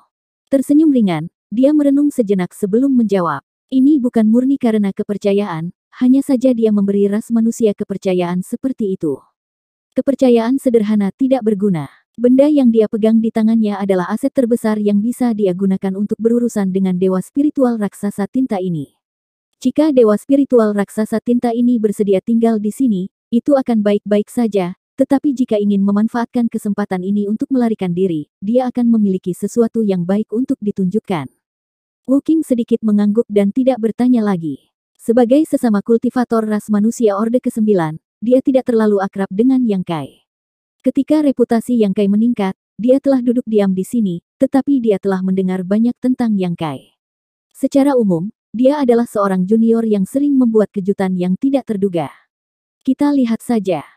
Tersenyum ringan, dia merenung sejenak sebelum menjawab. Ini bukan murni karena kepercayaan, hanya saja dia memberi ras manusia kepercayaan seperti itu. Kepercayaan sederhana tidak berguna. Benda yang dia pegang di tangannya adalah aset terbesar yang bisa dia gunakan untuk berurusan dengan dewa spiritual raksasa tinta ini. Jika dewa spiritual raksasa tinta ini bersedia tinggal di sini, itu akan baik-baik saja, tetapi jika ingin memanfaatkan kesempatan ini untuk melarikan diri, dia akan memiliki sesuatu yang baik untuk ditunjukkan. Wu Qing sedikit mengangguk dan tidak bertanya lagi. Sebagai sesama kultivator ras manusia Orde ke-9, dia tidak terlalu akrab dengan Yang Kai. Ketika reputasi Yang Kai meningkat, dia telah duduk diam di sini, tetapi dia telah mendengar banyak tentang Yang Kai. Secara umum, dia adalah seorang junior yang sering membuat kejutan yang tidak terduga. Kita lihat saja.